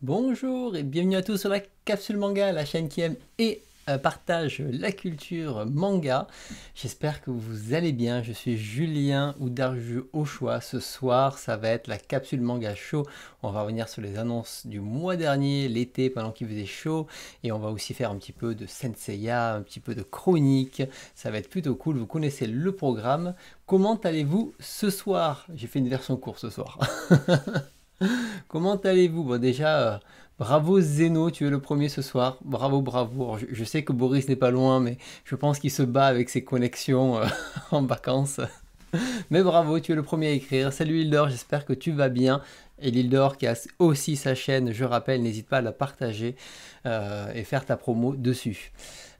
Bonjour et bienvenue à tous sur la capsule manga, la chaîne qui aime et euh, partage la culture manga. J'espère que vous allez bien. Je suis Julien ou Darju au choix. Ce soir, ça va être la capsule manga show. On va revenir sur les annonces du mois dernier, l'été, pendant qu'il faisait chaud. Et on va aussi faire un petit peu de senseiya, un petit peu de chronique. Ça va être plutôt cool. Vous connaissez le programme. Comment allez-vous ce soir J'ai fait une version courte ce soir. Comment allez-vous Bon, déjà, euh, bravo Zeno, tu es le premier ce soir. Bravo, bravo. je, sais que Boris n'est pas loin, mais je pense qu'il se bat avec ses connexions euh, en vacances. Mais bravo, tu es le premier à écrire. Salut Hildor, j'espère que tu vas bien. Et Lildor qui a aussi sa chaîne, je rappelle, n'hésite pas à la partager euh, et faire ta promo dessus.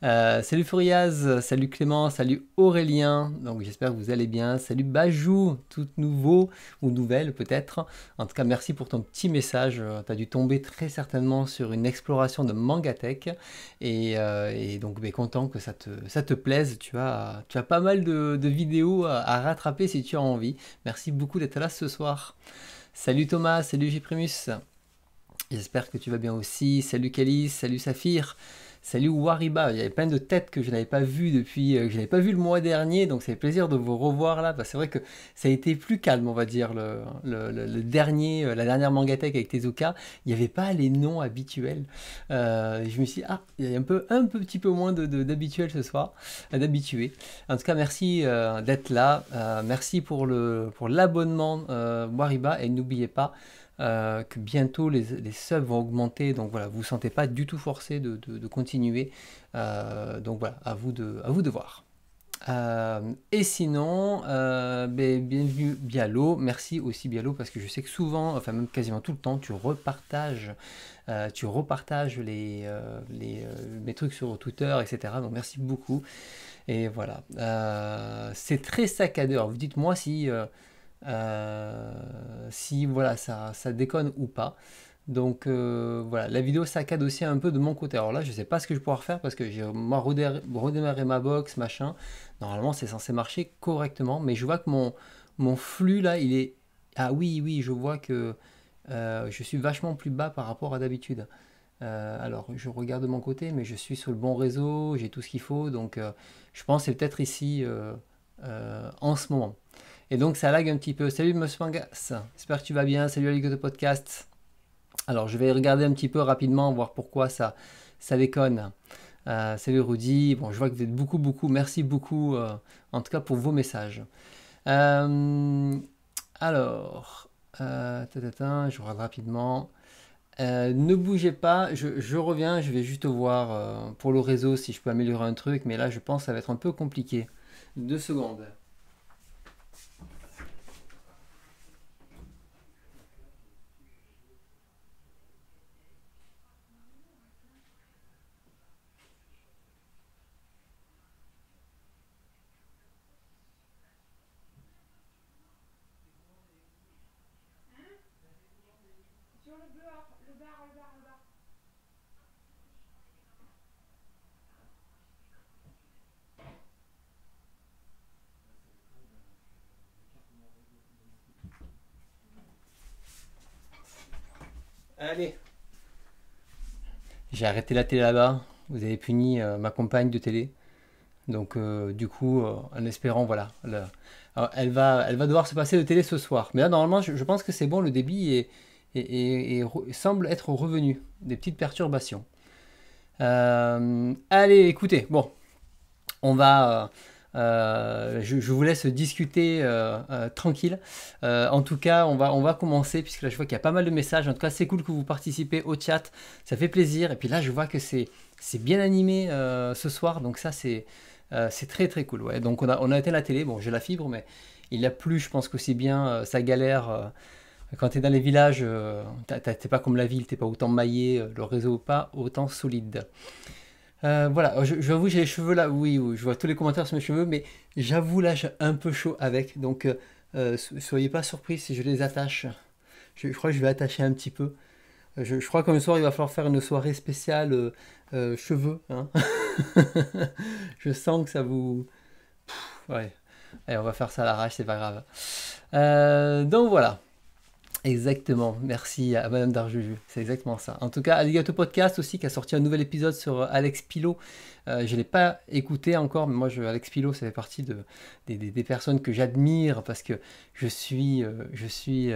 Euh, salut Furiaz, salut Clément, salut Aurélien, donc j'espère que vous allez bien. Salut Bajou, tout nouveau ou nouvelle peut-être. En tout cas, merci pour ton petit message. Euh, tu as dû tomber très certainement sur une exploration de Mangatech euh, et, donc ben, content que ça te, plaise. Tu as, tu as pas mal de, vidéos à, rattraper si tu as envie. Merci beaucoup d'être là ce soir. Salut Thomas, salut Jprimus, J'espère que tu vas bien aussi. Salut Calice, salut Saphir. Salut Wariba, il y avait plein de têtes que je n'avais pas vu depuis, euh, que je n'avais pas vu le mois dernier, donc c'est plaisir de vous revoir là. c'est vrai que ça a été plus calme, on va dire, le, dernier, euh, la dernière Mangatech avec Tezuka. Il n'y avait pas les noms habituels. Euh, je me suis dit, ah, il y a un, peu, un petit peu moins d'habituels de, ce soir, d'habitués. En tout cas, merci d'être là. merci pour l'abonnement pour Wariba et n'oubliez pas, euh, que bientôt les, les, subs vont augmenter. Donc voilà, vous ne vous sentez pas du tout forcé de, continuer. Euh, donc voilà, à vous de, à vous de voir. Euh, et sinon, ben, bienvenue Bialo, merci aussi Bialo parce que je sais que souvent, enfin même quasiment tout le temps, tu repartages, tu repartages les, les, mes trucs sur Twitter, etc. Donc merci beaucoup. Et voilà, c'est très saccadeur. Vous dites-moi si euh, si voilà, ça, ça, déconne ou pas. Donc euh, voilà, la vidéo saccade aussi un peu de mon côté. Alors là, je ne sais pas ce que je vais pouvoir faire parce que j'ai redémarré ma box, machin. Normalement, c'est censé marcher correctement, mais je vois que mon, flux là, il est. Ah oui, oui, je vois que euh, je suis vachement plus bas par rapport à d'habitude. alors, je regarde de mon côté, mais je suis sur le bon réseau, j'ai tout ce qu'il faut, donc je pense que c'est peut-être ici en ce moment. Et donc ça lag un petit peu. Salut Mangas, j'espère que tu vas bien. Salut à de podcast. Alors je vais regarder un petit peu rapidement, voir pourquoi ça, ça déconne. Euh, salut Rudy, bon je vois que vous êtes beaucoup, beaucoup, merci beaucoup euh, en tout cas pour vos messages. Euh, alors, je regarde rapidement. ne bougez pas, je, reviens, je vais juste voir pour le réseau si je peux améliorer un truc, mais là je pense que ça va être un peu compliqué. Deux secondes. J'ai arrêté la télé là-bas. Vous avez puni euh, ma compagne de télé. Donc, euh, du coup, euh, en espérant, voilà. elle, va, elle va devoir se passer de télé ce soir. Mais là, normalement, je, pense que c'est bon. Le débit est, semble être revenu. Des petites perturbations. allez, écoutez. Bon. On va. Euh, je, vous laisse discuter euh, euh, tranquille. en tout cas, on va, on va commencer puisque là je vois qu'il y a pas mal de messages. En tout cas, c'est cool que vous participez au chat, ça fait plaisir. Et puis là, je vois que c'est bien animé ce soir, donc ça c'est très très cool. Ouais. Donc on a, on a la télé, bon j'ai la fibre, mais il n'y a plus, je pense qu'aussi bien, ça galère. quand tu es dans les villages, t'es pas comme la ville, t'es pas autant maillé, le réseau pas autant solide. Euh, voilà, j'avoue, j'ai les cheveux là, oui, oui, je vois tous les commentaires sur mes cheveux, mais j'avoue, là, j'ai un peu chaud avec, donc euh, euh, soyez pas surpris si je les attache. Je, crois que je vais attacher un petit peu. Je, crois qu'un soir, il va falloir faire une soirée spéciale cheveux. Hein. je sens que ça vous. ouais. Allez, on va faire ça à l'arrache, c'est pas grave. donc voilà. Exactement, merci à Madame Darjuju, c'est exactement ça. En tout cas, Aligato Podcast aussi qui a sorti un nouvel épisode sur euh, Alex Pilot. Euh, je ne l'ai pas écouté encore, mais moi, je, Alex Pilot, ça fait partie de, des, personnes que j'admire parce que je suis, euh, je suis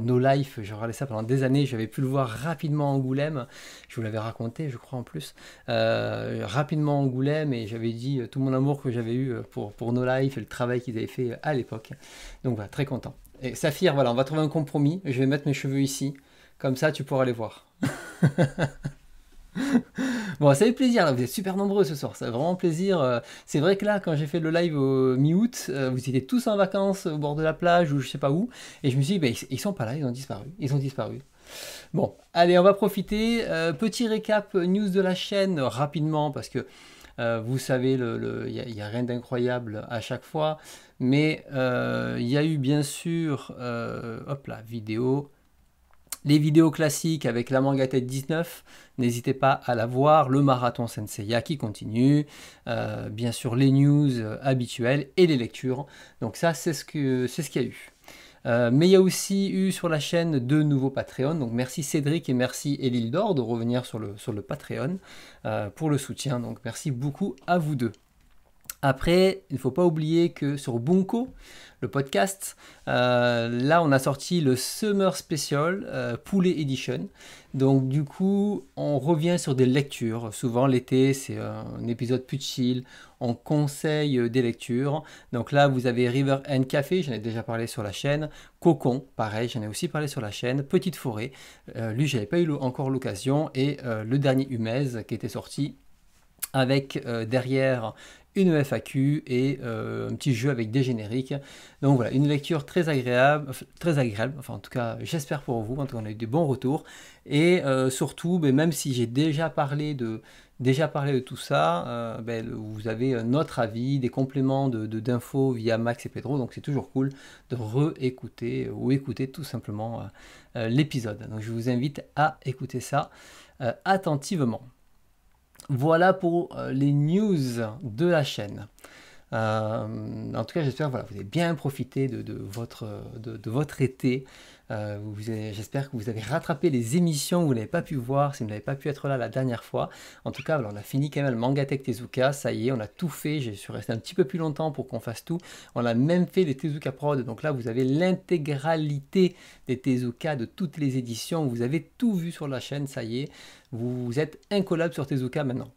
No Life, j'ai regardé ça pendant des années, j'avais pu le voir rapidement en Angoulême, je vous l'avais raconté, je crois en plus, rapidement en Angoulême et j'avais dit tout mon amour que j'avais eu pour, pour No Life et le travail qu'ils avaient fait à l'époque. Donc voilà, très content. Saphir, voilà, on va trouver un compromis. Je vais mettre mes cheveux ici. Comme ça, tu pourras les voir. bon, ça fait plaisir, vous êtes super nombreux ce soir, ça fait vraiment plaisir. Euh, c'est vrai que là, quand j'ai fait le live au mi-août, euh, vous étiez tous en vacances au bord de la plage ou je sais pas où, et je me suis dit, ils bah, ils sont pas là, ils ont disparu, ils ont disparu. Bon, allez, on va profiter. Euh, petit récap news de la chaîne rapidement, parce que euh, vous savez, il n'y a, rien d'incroyable à chaque fois. Mais il euh, y a eu bien sûr, euh, hop là, vidéo, les vidéos classiques avec la manga tête 19, n'hésitez pas à la voir, le marathon Senseiya qui continue, bien sûr les news habituelles et les lectures. Donc ça c'est ce qu'il ce qu'il y a eu. Euh, mais il y a aussi eu sur la chaîne deux nouveaux Patreons. Donc merci Cédric et merci d'Or de revenir sur le, sur le Patreon euh, pour le soutien. Donc merci beaucoup à vous deux. Après, il ne faut pas oublier que sur Bunko, le podcast, euh, là on a sorti le Summer Special euh, Poulet Edition. Donc du coup, on revient sur des lectures. Souvent l'été, c'est un épisode plus chill. On conseille euh, des lectures. Donc là, vous avez River and Café, j'en ai déjà parlé sur la chaîne. Cocon, pareil, j'en ai aussi parlé sur la chaîne. Petite Forêt, lui, lui, n'avais pas eu encore l'occasion. Et le dernier Humez qui était sorti avec euh, derrière une FAQ et euh, un petit jeu avec des génériques. Donc voilà, une lecture très agréable, très agréable, enfin en tout cas j'espère pour vous, on a eu des bons retours. Et euh, surtout, ben, même si j'ai déjà parlé de déjà parlé de tout ça, ben, vous avez notre avis, des compléments d'infos de, d'infos via Max et Pedro, donc c'est toujours cool de réécouter ou écouter tout simplement l'épisode. Donc je vous invite à écouter ça attentivement. Voilà pour euh, les news de la chaîne. Euh, en tout cas, j'espère que vous avez bien profité de euh, votre été. Euh, j'espère que vous avez rattrapé les émissions que vous n'avez pas pu voir, si vous n'avez pas pu être là la dernière fois. En tout cas, on a fini quand même le tech Tezuka. Ça y est, on a tout fait. Je suis resté un petit peu plus longtemps pour qu'on fasse tout. On a même fait les Tezuka Prod. Donc là, vous avez l'intégralité des Tezuka de toutes les éditions. Vous avez tout vu sur la chaîne. Ça y est, vous êtes incollable sur Tezuka maintenant.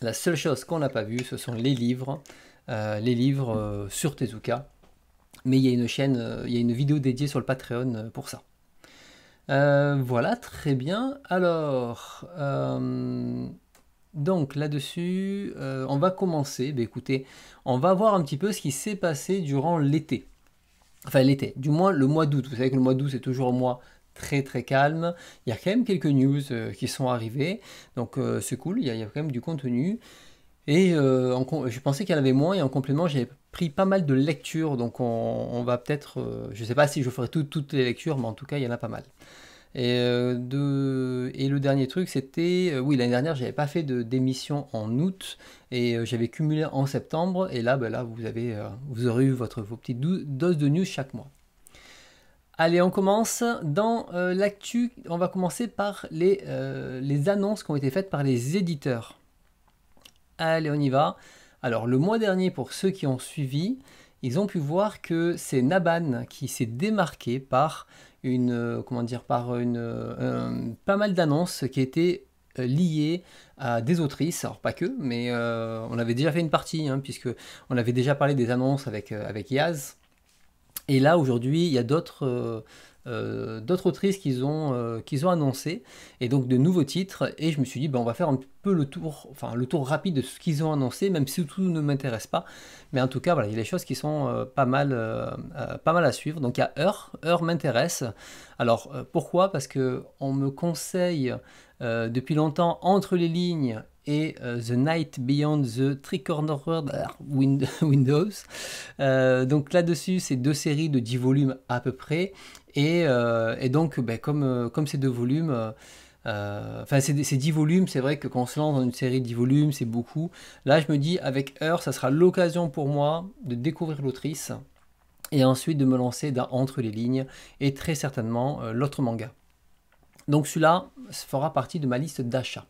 La seule chose qu'on n'a pas vu, ce sont les livres. Euh, les livres euh, sur Tezuka. Mais il y a une chaîne, euh, il y a une vidéo dédiée sur le Patreon euh, pour ça. Euh, voilà, très bien. Alors, donc là-dessus, on va commencer. Bah, écoutez, on va voir un petit peu ce qui s'est passé durant l'été. Enfin, l'été, du moins le mois d'août. Vous savez que le mois d'août, c'est toujours un mois très très calme. Il y a quand même quelques news qui sont arrivées. Donc, c'est cool, il y, a, quand même du contenu. Et je pensais qu'il y en avait moins, et en complément, j'avais pris pas mal de lectures, donc on, va peut-être, euh, je sais pas si je ferai toutes les lectures, mais en tout cas, il y en a pas mal. Et, euh, deux et le dernier truc, c'était, euh, oui, l'année dernière, j'avais pas fait de démission en août et j'avais cumulé en septembre. Et là, ben là, vous avez, vous aurez eu votre vos petites doses de news chaque mois. Allez, on commence dans l'actu. On va commencer par les, les annonces qui ont été faites par les éditeurs. Allez, on y va. Alors le mois dernier, pour ceux qui ont suivi, ils ont pu voir que c'est Naban qui s'est démarqué par une euh, comment dire par une euh, pas mal d'annonces qui étaient euh, liées à des autrices, alors pas que, mais on avait déjà fait une partie puisqu'on hein, puisque on avait déjà parlé des annonces avec avec Yaz. Et là aujourd'hui, il y a d'autres euh, d'autres autrices qu'ils ont, euh, qu'ils ont annoncées, et donc de nouveaux titres, et je me suis dit, ben, on va faire un peu le tour, enfin le tour rapide de ce qu'ils ont annoncé, même si tout ne m'intéresse pas, mais en tout cas, voilà, il y a des choses qui sont euh, pas, mal, pas mal à suivre. Donc il y a Heure, Heure m'intéresse. Alors pourquoi Parce que on me conseille depuis longtemps entre les lignes et The Night Beyond the World Windows. donc là-dessus, c'est deux séries de 10 volumes à peu près. Euh, et, donc, ben, comme, euh, comme ces deux volumes, euh, enfin, c'est 10 volumes, c'est vrai que quand on se lance dans une série de 10 volumes, c'est beaucoup. Là, je me dis, avec Heure, ça sera l'occasion pour moi de découvrir l'autrice et ensuite de me lancer dans Entre les lignes et très certainement l'autre manga. Donc celui-là fera partie de ma liste d'achats.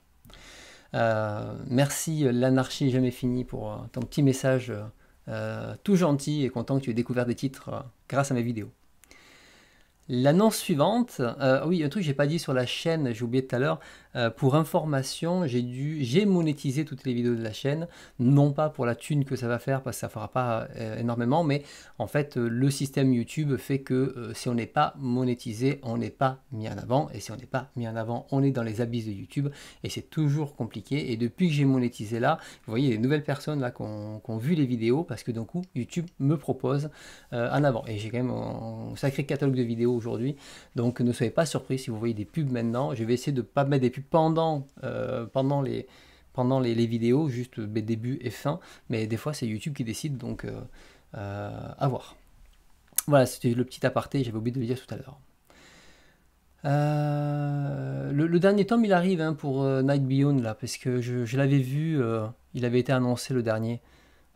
merci l'anarchie jamais finie pour ton petit message tout gentil et content que tu aies découvert des titres grâce à mes vidéos. L'annonce suivante, euh, oui, un truc que j'ai pas dit sur la chaîne, j'ai oublié tout à l'heure. Euh, pour information, j'ai dû, j'ai monétisé toutes les vidéos de la chaîne, non pas pour la thune que ça va faire parce que ça fera pas euh, énormément, mais en fait le système YouTube fait que si on n'est pas monétisé, on n'est pas mis en avant, et si on n'est pas mis en avant, on est dans les abysses de YouTube, et c'est toujours compliqué. Et depuis que j'ai monétisé là, vous voyez les nouvelles personnes là qui ont vu les vidéos parce que d'un coup YouTube me propose en avant, et j'ai quand même un sacré catalogue de vidéos aujourd'hui. Donc ne soyez pas surpris si vous voyez des pubs maintenant. Je vais essayer de ne pas mettre des pubs pendant, euh, pendant les pendant les, vidéos, juste début et fin, mais des fois c'est YouTube qui décide, donc euh, euh, à voir. Voilà, c'était le petit aparté, j'avais oublié de le dire tout à l'heure. le, dernier tome, il arrive hein, pour Night Beyond, là, parce que je, l'avais vu, il avait été annoncé le dernier.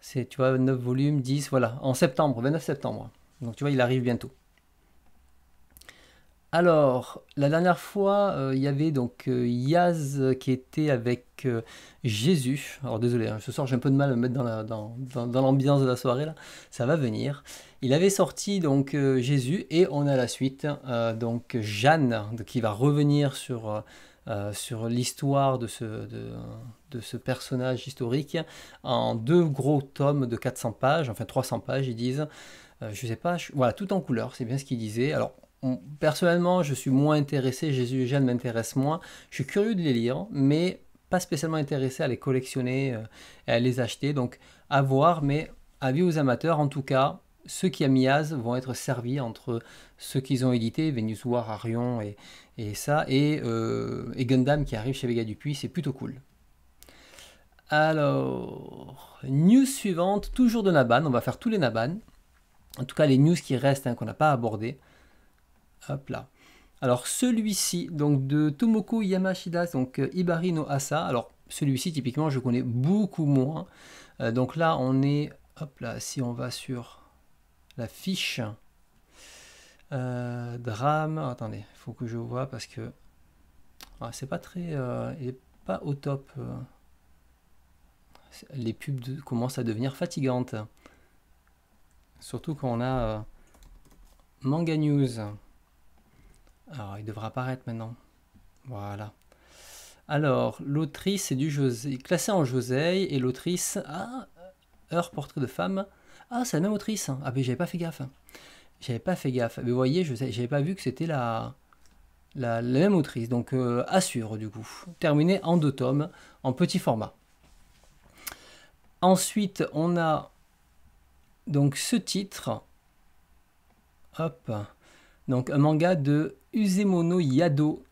C'est, tu vois, 9 volumes, 10, voilà, en septembre, 29 septembre. Donc, tu vois, il arrive bientôt. Alors, la dernière fois, euh, il y avait donc euh, Yaz qui était avec euh, Jésus. Alors désolé, hein, ce soir j'ai un peu de mal à me mettre dans, dans, l'ambiance de la soirée, là. ça va venir. Il avait sorti donc Jésus et on a la suite, donc Jeanne qui va revenir sur, sur l'histoire de ce, de, ce personnage historique en deux gros tomes de 400 pages, enfin 300 pages ils disent. je sais pas, voilà, tout en couleur, c'est bien ce qu'il disait. Alors personnellement, je suis moins intéressé, Jésus et Jeanne m'intéresse moins. Je suis curieux de les lire, mais pas spécialement intéressé à les collectionner euh, et à les acheter. Donc, à voir, mais avis aux amateurs, en tout cas, ceux qui Amiaz vont être servis entre ceux qu'ils ont édité Venus War, Arion et, ça, et, euh, et, Gundam qui arrive chez Vega Dupuis, c'est plutôt cool. Alors, news suivante, toujours de Naban, on va faire tous les Naban, en tout cas les news qui restent, hein, qu'on n'a pas abordé Hop là. Alors celui-ci, donc de Tomoko Yamashida, donc euh, Ibarino Asa. Alors celui-ci, typiquement, je connais beaucoup moins. Euh, donc là, on est, hop là, si on va sur la fiche, euh, drame, ah, attendez, il faut que je vois parce que ah, c'est pas très, euh, pas au top. Les pubs commencent à devenir fatigantes. Surtout quand on a Manga News. Alors, il devra apparaître maintenant. Voilà. Alors, l'autrice est du José, classée en José, et l'autrice, ah, Heure, portrait de femme. Ah, c'est la même autrice. Ah, mais j'avais pas fait gaffe. J'avais pas fait gaffe. Mais vous voyez, je j'avais pas vu que c'était la, la, même autrice. Donc, euh, à suivre, du coup. Terminé en deux tomes, en petit format. Ensuite, on a donc ce titre. Hop. Donc, un manga de Uzemono Yado.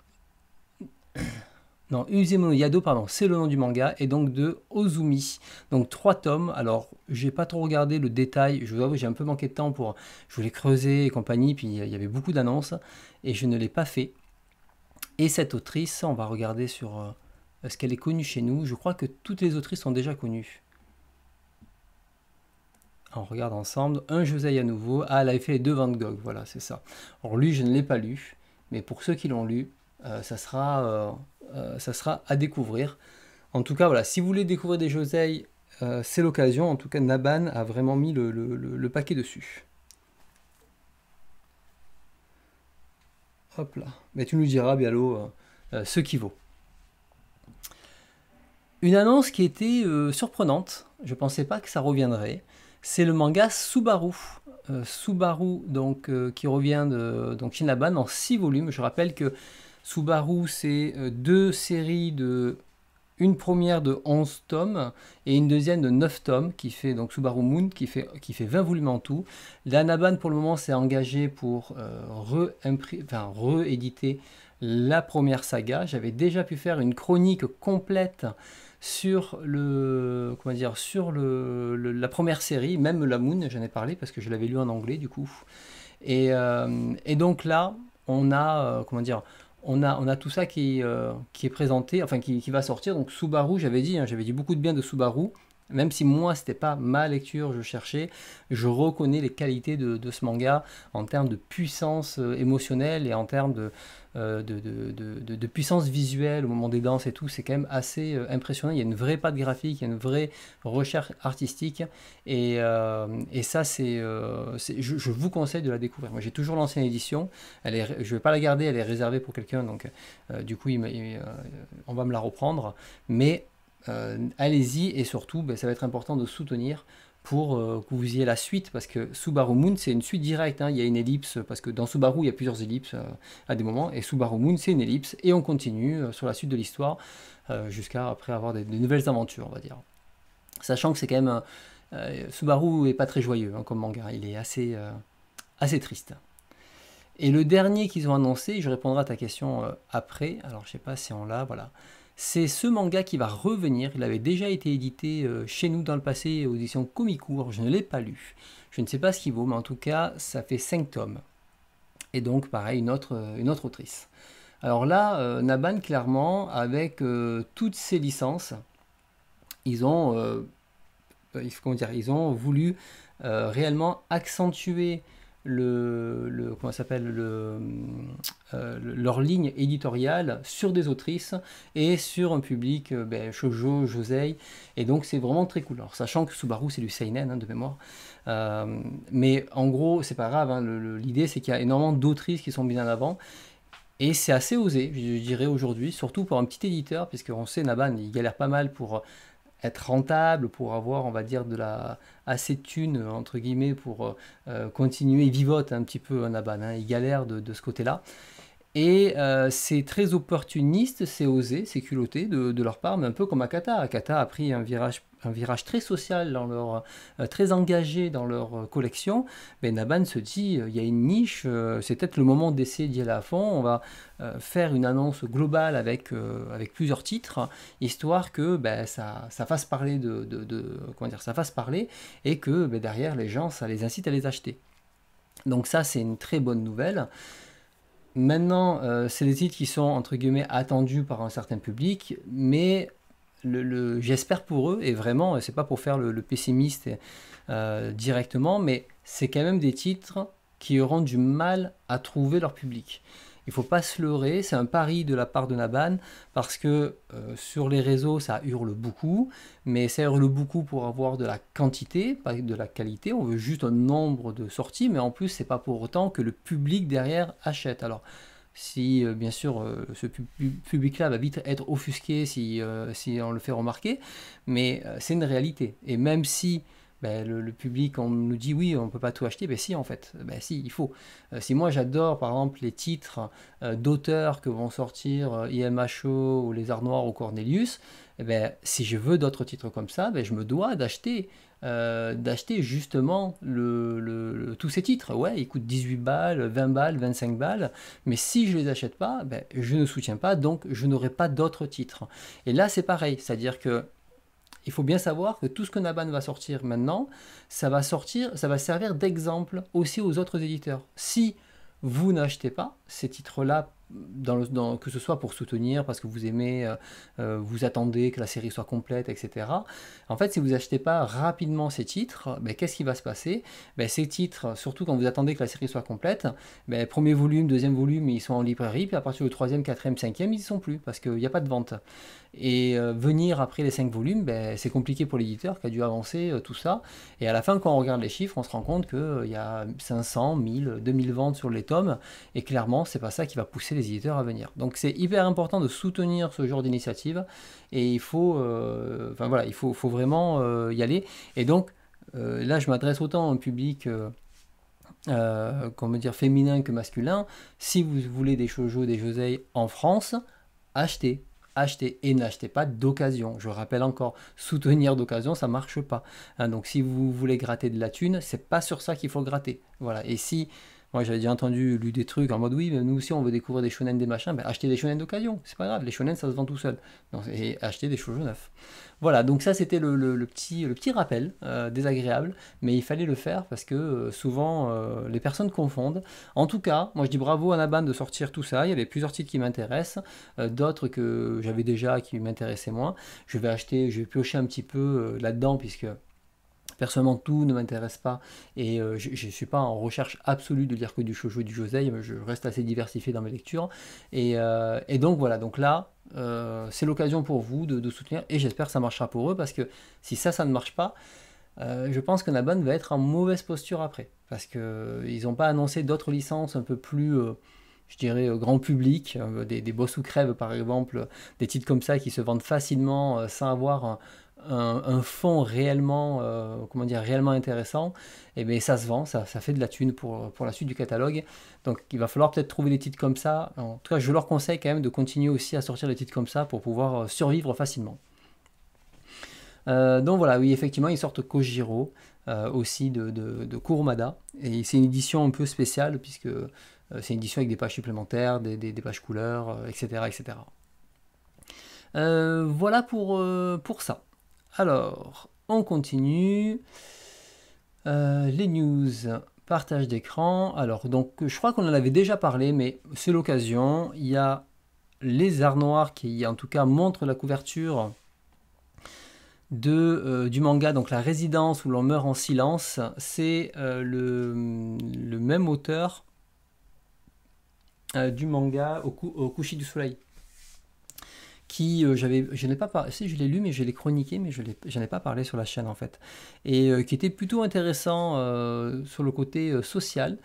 Non, Uzemono Yado, pardon, c'est le nom du manga, et donc de Ozumi. Donc trois tomes. Alors, j'ai pas trop regardé le détail, je vous avoue, j'ai un peu manqué de temps pour. Je voulais creuser et compagnie, puis il y avait beaucoup d'annonces, et je ne l'ai pas fait. Et cette autrice, on va regarder sur. Euh, est-ce qu'elle est connue chez nous Je crois que toutes les autrices sont déjà connues. On regarde ensemble. Un José à nouveau. Ah, elle avait fait les deux Van Gogh, voilà, c'est ça. Alors lui, je ne l'ai pas lu mais pour ceux qui l'ont lu, euh, ça, sera, euh, euh, ça sera à découvrir. En tout cas, voilà, si vous voulez découvrir des Josei, c'est l'occasion. En tout cas, Naban a vraiment mis le, paquet dessus. Hop là. Mais tu nous diras, Bialo, ce qui vaut. Une annonce qui était surprenante, je ne pensais pas que ça reviendrait, c'est le manga Subaru. Euh, Subaru, donc, euh, qui revient de donc, en 6 volumes. Je rappelle que Subaru, c'est euh, deux séries de. Une première de 11 tomes et une deuxième de 9 tomes, qui fait donc Subaru Moon, qui fait, qui fait 20 volumes en tout. L'Anaban, pour le moment, s'est engagé pour rééditer enfin, la première saga. J'avais déjà pu faire une chronique complète sur, le, comment dire, sur le, la première série, même La Moon, j'en ai parlé parce que je l'avais lu en anglais du coup. Et, euh, donc là, on a, euh, comment dire, on a, on a tout ça qui, euh, qui est présenté, enfin qui, va sortir. Donc Subaru, j'avais dit, hein, j'avais dit beaucoup de bien de Subaru. Même si moi, c'était pas ma lecture, je cherchais, je reconnais les qualités de, de ce manga en termes de puissance émotionnelle et en termes de, euh, de, de, puissance visuelle au moment des danses et tout, c'est quand même assez euh, impressionnant. Il y a une vraie patte graphique, il y a une vraie recherche artistique. Et, euh, ça, c'est, je, vous conseille de la découvrir. Moi, j'ai toujours l'ancienne édition. Elle est, je ne vais pas la garder, elle est réservée pour quelqu'un. Donc, du coup, on va me la reprendre. Mais allez-y et surtout, ben, ça va être important de soutenir pour euh, que vous ayez la suite, parce que Subaru Moon, c'est une suite directe, hein. il y a une ellipse, parce que dans Subaru, il y a plusieurs ellipses euh, à des moments, et Subaru Moon, c'est une ellipse, et on continue euh, sur la suite de l'histoire, jusqu'à après avoir des, nouvelles aventures, on va dire. Sachant que c'est quand même... Subaru est pas très joyeux hein, comme manga, il est assez, assez triste. Et le dernier qu'ils ont annoncé, je répondrai à ta question après, alors je sais pas si on l'a, voilà. C'est ce manga qui va revenir. Il avait déjà été édité euh, chez nous dans le passé aux éditions Comicourt. Je ne l'ai pas lu. Je ne sais pas ce qu'il vaut, mais en tout cas, ça fait 5 tomes. Et donc, pareil, une autre, euh, une autre autrice. Alors là, euh, Naban, clairement, avec toutes ses licences, ils ont, ils ont voulu réellement accentuer le, s'appelle euh, leur ligne éditoriale sur des autrices et sur un public euh, ben, josei et donc c'est vraiment très cool. Alors sachant que Subaru c'est du seinen hein, de mémoire, euh, mais en gros c'est pas grave. Hein, l'idée c'est qu'il y a énormément d'autrices qui sont bien en avant et c'est assez osé, je dirais aujourd'hui, surtout pour un petit éditeur, puisque sait Naban il galère pas mal pour être rentable, pour avoir, on va dire, de la assez de thunes, entre guillemets, pour euh, euh, continuer. vivote un petit peu en Aban, hein. ils galèrent de, ce côté-là. Et euh, c'est très opportuniste, c'est osé, c'est culotté de, leur part, mais un peu comme Akata. Akata a pris un virage un virage très social, dans leur, euh, très engagé dans leur euh, collection, ben Naban se dit euh, il y a une niche, c'est peut-être le moment d'essayer d'y aller à fond. On va faire une annonce globale avec, avec plusieurs titres, histoire que ben, ça, fasse parler de, de, dire, ça fasse parler et que ben, derrière les gens ça les incite à les acheter. Donc ça c'est une très bonne nouvelle. Maintenant, c'est des titres qui sont entre guillemets attendus par un certain public, mais j'espère pour eux, et vraiment, c'est pas pour faire le, pessimiste euh, directement, mais c'est quand même des titres qui auront du mal à trouver leur public. Il faut pas se leurrer, c'est un pari de la part de Naban, parce que euh, sur les réseaux, ça hurle beaucoup, mais ça hurle beaucoup pour avoir de la quantité, pas de la qualité. On veut juste un nombre de sorties, mais en plus, c'est pas pour autant que le public derrière achète. Alors, si euh, bien sûr euh, ce public-là va vite être offusqué si, euh, on le fait remarquer, mais c'est une réalité. Et même si ben, le, public, on nous dit oui, on ne peut pas tout acheter, ben si en fait, ben si, il faut. si moi j'adore par exemple les titres d'auteurs que vont sortir IMHO ou Les Arts Noirs ou Cornelius, eh ben, si je veux d'autres titres comme ça, ben, je me dois d'acheter euh, d'acheter justement le, le, tous ces titres. Ouais, ils coûtent 18 balles, 20 balles, 25 balles, mais si je ne les achète pas, ben, je ne soutiens pas, donc je n'aurai pas d'autres titres. Et là, c'est pareil, c'est-à-dire que il faut bien savoir que tout ce que Naban va sortir maintenant, ça va sortir, ça va servir d'exemple aussi aux autres éditeurs. Si vous n'achetez pas ces titres-là que ce soit pour soutenir, parce que vous aimez, euh, euh, vous attendez que la série soit complète, etc. En fait, si vous achetez pas rapidement ces titres, ben, qu'est-ce qui va se passer ben, Ces titres, surtout quand vous attendez que la série soit complète, ben, premier volume, deuxième volume, ils sont en librairie, puis à partir du troisième, quatrième, cinquième, ils ne sont plus, parce qu'il n'y a pas de vente. Et euh, venir après les 5 volumes, ben, c'est compliqué pour l'éditeur qui a dû avancer euh, tout ça. Et à la fin, quand on regarde les chiffres, on se rend compte qu'il euh, il y a 500, 1000, 2000 ventes sur les tomes. Et clairement, c'est pas ça qui va pousser les éditeurs à venir. Donc c'est hyper important de soutenir ce genre d'initiative. Et il faut, enfin voilà, il faut, vraiment y aller. Et donc là, je m'adresse autant au public. dire, féminin que masculin, si vous voulez des shoujo, des josei en France, achetez achetez et n'achetez pas d'occasion. Je rappelle encore, soutenir d'occasion, ça marche pas. Hein, donc si vous voulez gratter de la thune, c'est pas sur ça qu'il faut gratter. Voilà. Et si moi, j'avais déjà entendu, lu des trucs en mode oui, mais nous aussi, on veut découvrir des shonen, des machins. Ben, acheter des shonen d'occasion, c'est pas grave, les shonen, ça se vend tout seul. et acheter des choses neufs. Voilà, donc ça, c'était le, petit, rappel euh, désagréable, mais il fallait le faire parce que euh, souvent, euh, les personnes confondent. En tout cas, moi, je dis bravo à Naban de sortir tout ça. Il y avait plusieurs titres qui m'intéressent, d'autres que j'avais déjà qui m'intéressaient moins. Je vais acheter, je vais piocher un petit peu là-dedans, puisque Personnellement, tout ne m'intéresse pas et euh, je ne suis pas en recherche absolue de lire que du et du josei. Je reste assez diversifié dans mes lectures. Et, euh, donc voilà, donc là, euh, c'est l'occasion pour vous de, soutenir et j'espère que ça marchera pour eux parce que si ça, ça ne marche pas, je pense que bonne va être en mauvaise posture après parce qu'ils n'ont pas annoncé d'autres licences un peu plus je dirais, grand public, des, boss ou crèves par exemple, des titres comme ça qui se vendent facilement sans avoir un, fond réellement, euh, comment dire, réellement intéressant, et eh bien ça se vend, ça, fait de la thune pour, pour, la suite du catalogue. Donc il va falloir peut-être trouver des titres comme ça. En tout cas, je leur conseille quand même de continuer aussi à sortir des titres comme ça pour pouvoir euh, survivre facilement. Euh, donc voilà, oui, effectivement, ils sortent Kojiro aussi de, de, Kurumada. Et c'est une édition un peu spéciale, puisque c'est une édition avec des pages supplémentaires, des, des pages couleurs, etc. etc. voilà pour, pour ça. Alors, on continue. Euh, les news, partage d'écran. Alors, donc, je crois qu'on en avait déjà parlé, mais c'est l'occasion. Il y a les arts noirs qui, en tout cas, montrent la couverture de, euh, du manga, donc La résidence où l'on meurt en silence. C'est euh, le, même auteur du manga au, au coucher du soleil qui euh, j'avais, je n'ai pas je l'ai lu, mais je l'ai chroniqué, mais je n'en ai pas parlé sur la chaîne en fait, et euh, qui était plutôt intéressant euh, sur le côté social.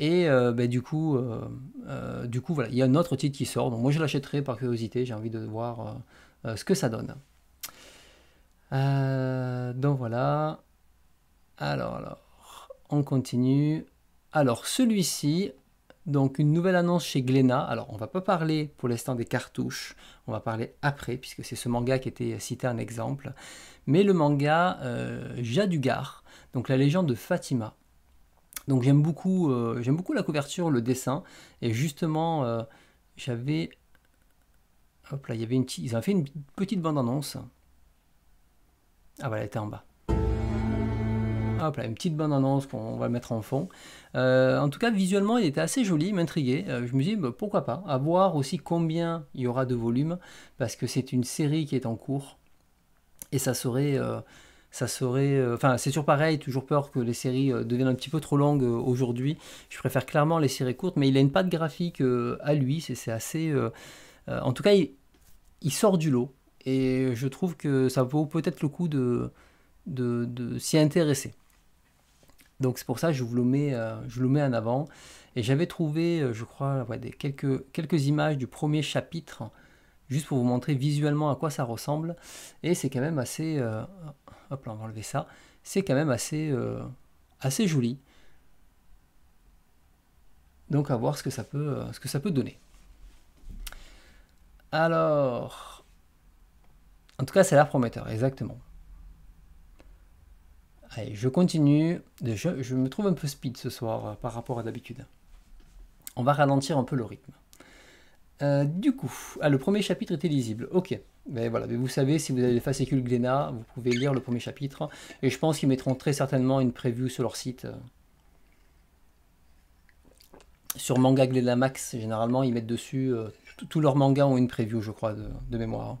Et ben, du coup, du coup voilà, il y a un autre titre qui sort. Donc moi je l'achèterai par curiosité, j'ai envie de voir ce que ça donne. donc voilà. Alors alors, on continue. Alors celui-ci, donc une nouvelle annonce chez Glénat. Alors on va pas parler pour l'instant des cartouches, on va parler après puisque c'est ce manga qui était cité en exemple. Mais le manga euh, Jadugar, donc la légende de Fatima. Donc j'aime beaucoup, euh, j'aime beaucoup la couverture, le dessin. Et justement, euh, j'avais, hop là, il y avait une ils ont fait une petite bande annonce. Ah voilà, elle était en bas. Hop là, une petite bande-annonce qu'on va mettre en fond. Euh, en tout cas, visuellement, il était assez joli, il m'intriguait. Euh, je me dis bah, pourquoi pas À voir aussi combien il y aura de volume parce que c'est une série qui est en cours. Et ça serait... Euh, ça serait... Enfin, c'est toujours pareil, toujours peur que les séries deviennent un petit peu trop longues aujourd'hui. Je préfère clairement les séries courtes, mais il a une patte graphique à lui, c'est assez... en tout cas, il, sort du lot. Et je trouve que ça vaut peut-être le coup de s'y intéresser. Donc c'est pour ça que je vous le mets, euh, je le mets en avant. Et j'avais trouvé, euh, je crois, quelques, quelques images du premier chapitre, juste pour vous montrer visuellement à quoi ça ressemble. Et c'est quand même assez... Euh, hop là, on va enlever ça. C'est quand même assez, assez joli. Donc à voir ce que ça peut, ce que ça peut donner. Alors... En tout cas, c'est a l'air prometteur, exactement. Allez, je continue. Je, me trouve un peu speed ce soir euh, par rapport à d'habitude. On va ralentir un peu le rythme. Euh, du coup, ah, le premier chapitre était lisible. Ok. Mais ben voilà, mais vous savez, si vous avez les fascicules Glénat, vous pouvez lire le premier chapitre. Et je pense qu'ils mettront très certainement une preview sur leur site. Sur Manga Glénat Max, généralement, ils mettent dessus. Euh, Tous leurs mangas ont une preview, je crois, de mémoire.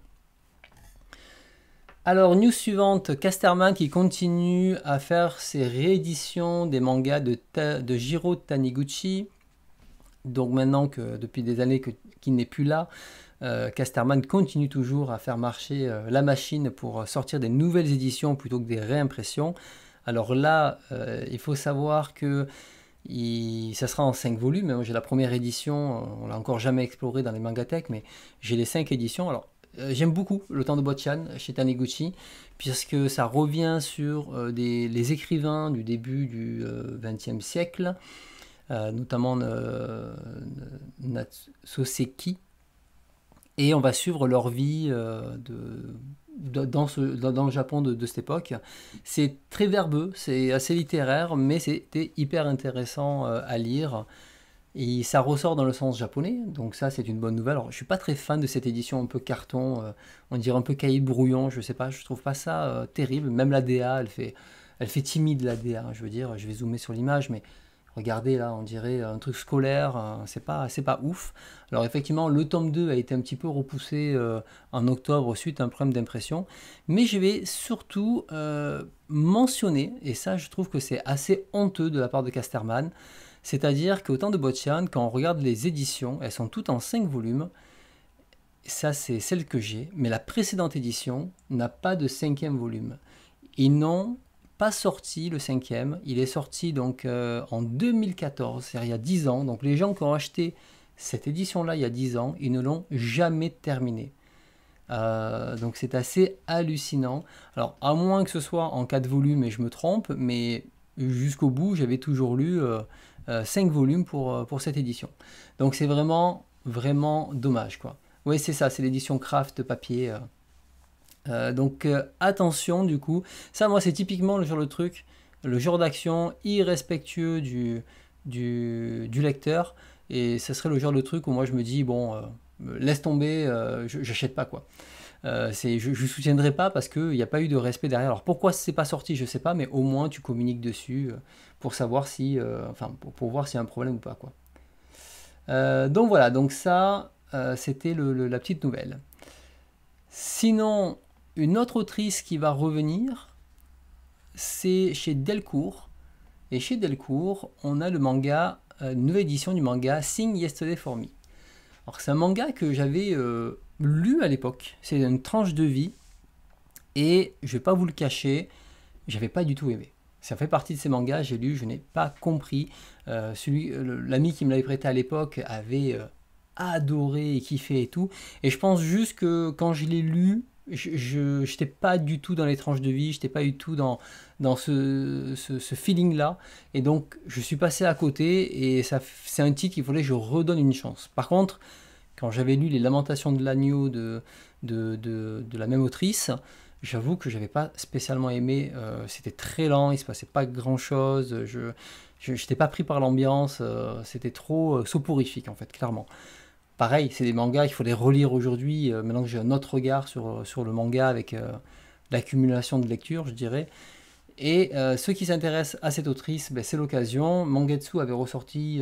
Alors, news suivante, Casterman qui continue à faire ses rééditions des mangas de, de Jiro Taniguchi. Donc maintenant que depuis des années qu'il n'est plus là, euh, Casterman continue toujours à faire marcher euh, la machine pour euh, sortir des nouvelles éditions plutôt que des réimpressions. Alors là, il faut savoir que ça sera en 5 volumes. Hein. J'ai la première édition, on l'a encore jamais exploré dans les mangatech, mais j'ai les 5 éditions. Alors euh, j'aime beaucoup le temps de Botchan chez Taniguchi, puisque ça revient sur euh, des, les écrivains du début du XXe euh, siècle, notamment Natsoseki, et on va suivre leur vie dans, le Japon de cette époque. C'est très verbeux, c'est assez littéraire, mais c'était hyper intéressant à lire. Et ça ressort dans le sens japonais, donc ça c'est une bonne nouvelle. Alors je suis pas très fan de cette édition un peu carton, euh, on dirait un peu cahier brouillon, je sais pas, je trouve pas ça euh, terrible. Même la DA, elle fait, elle fait timide la DA, hein, je veux dire, je vais zoomer sur l'image, mais regardez là, on dirait un truc scolaire, euh, c'est pas, c'est pas ouf. Alors effectivement, le tome 2 a été un petit peu repoussé en octobre suite à un problème d'impression, mais je vais surtout mentionner, et ça je trouve que c'est assez honteux de la part de Casterman, c'est-à-dire qu'au temps de Botian, quand on regarde les éditions, elles sont toutes en 5 volumes. Ça, c'est celle que j'ai. Mais la précédente édition n'a pas de cinquième volume. Ils n'ont pas sorti le cinquième. Il est sorti donc euh, en 2014, c'est-à-dire il y a 10 ans. Donc les gens qui ont acheté cette édition-là il y a 10 ans, ils ne l'ont jamais terminée. Euh, donc c'est assez hallucinant. Alors à moins que ce soit en 4 volumes et je me trompe, mais jusqu'au bout j'avais toujours lu euh, 5 euh, volumes euh, pour, cette édition. Donc c'est vraiment, vraiment dommage. quoi. Oui, c'est ça, c'est l'édition craft papier. Euh. donc attention du coup, ça moi c'est typiquement le genre de truc, le genre d'action irrespectueux du, du, lecteur et ce serait le genre de truc où moi je me dis bon laisse tomber, j'achète pas quoi. je, je soutiendrai pas parce qu'il n'y a pas eu de respect derrière. Alors pourquoi ce n'est pas sorti, je sais pas, mais au moins tu communiques dessus pour savoir si, euh, enfin, pour, voir s'il y a un problème ou pas, quoi. Euh, donc voilà, donc ça, euh, c'était la petite nouvelle. Sinon, une autre autrice qui va revenir, c'est chez Delcourt. Et chez Delcourt, on a le manga, nouvelle édition du manga Sing Yesterday for Me. Alors c'est un manga que j'avais lu à l'époque. C'est une tranche de vie. Et je vais pas vous le cacher, j'avais pas du tout aimé. Ça fait partie de ces mangas, j'ai lu, je n'ai pas compris. Euh, euh, l'ami qui me l'avait prêté à l'époque avait euh, adoré et kiffé et tout. Et je pense juste que quand je l'ai lu, je n'étais pas du tout dans les tranches de vie, je n'étais pas du tout dans, dans ce, feeling-là. Et donc, je suis passé à côté et ça, c'est un titre qu'il fallait que je redonne une chance. Par contre, quand j'avais lu Les Lamentations de l'agneau de, de, de la même autrice, j'avoue que j'avais pas spécialement aimé. Euh, c'était très lent, il se passait pas grand chose. Je n'étais pas pris par l'ambiance. Euh, c'était trop euh, soporifique en fait, clairement. Pareil, c'est des mangas, il faut les relire aujourd'hui. maintenant que j'ai un autre regard sur, sur le manga avec l'accumulation de lectures, je dirais. Et ceux qui s'intéressent à cette autrice, ben, c'est l'occasion. Mangetsu avait ressorti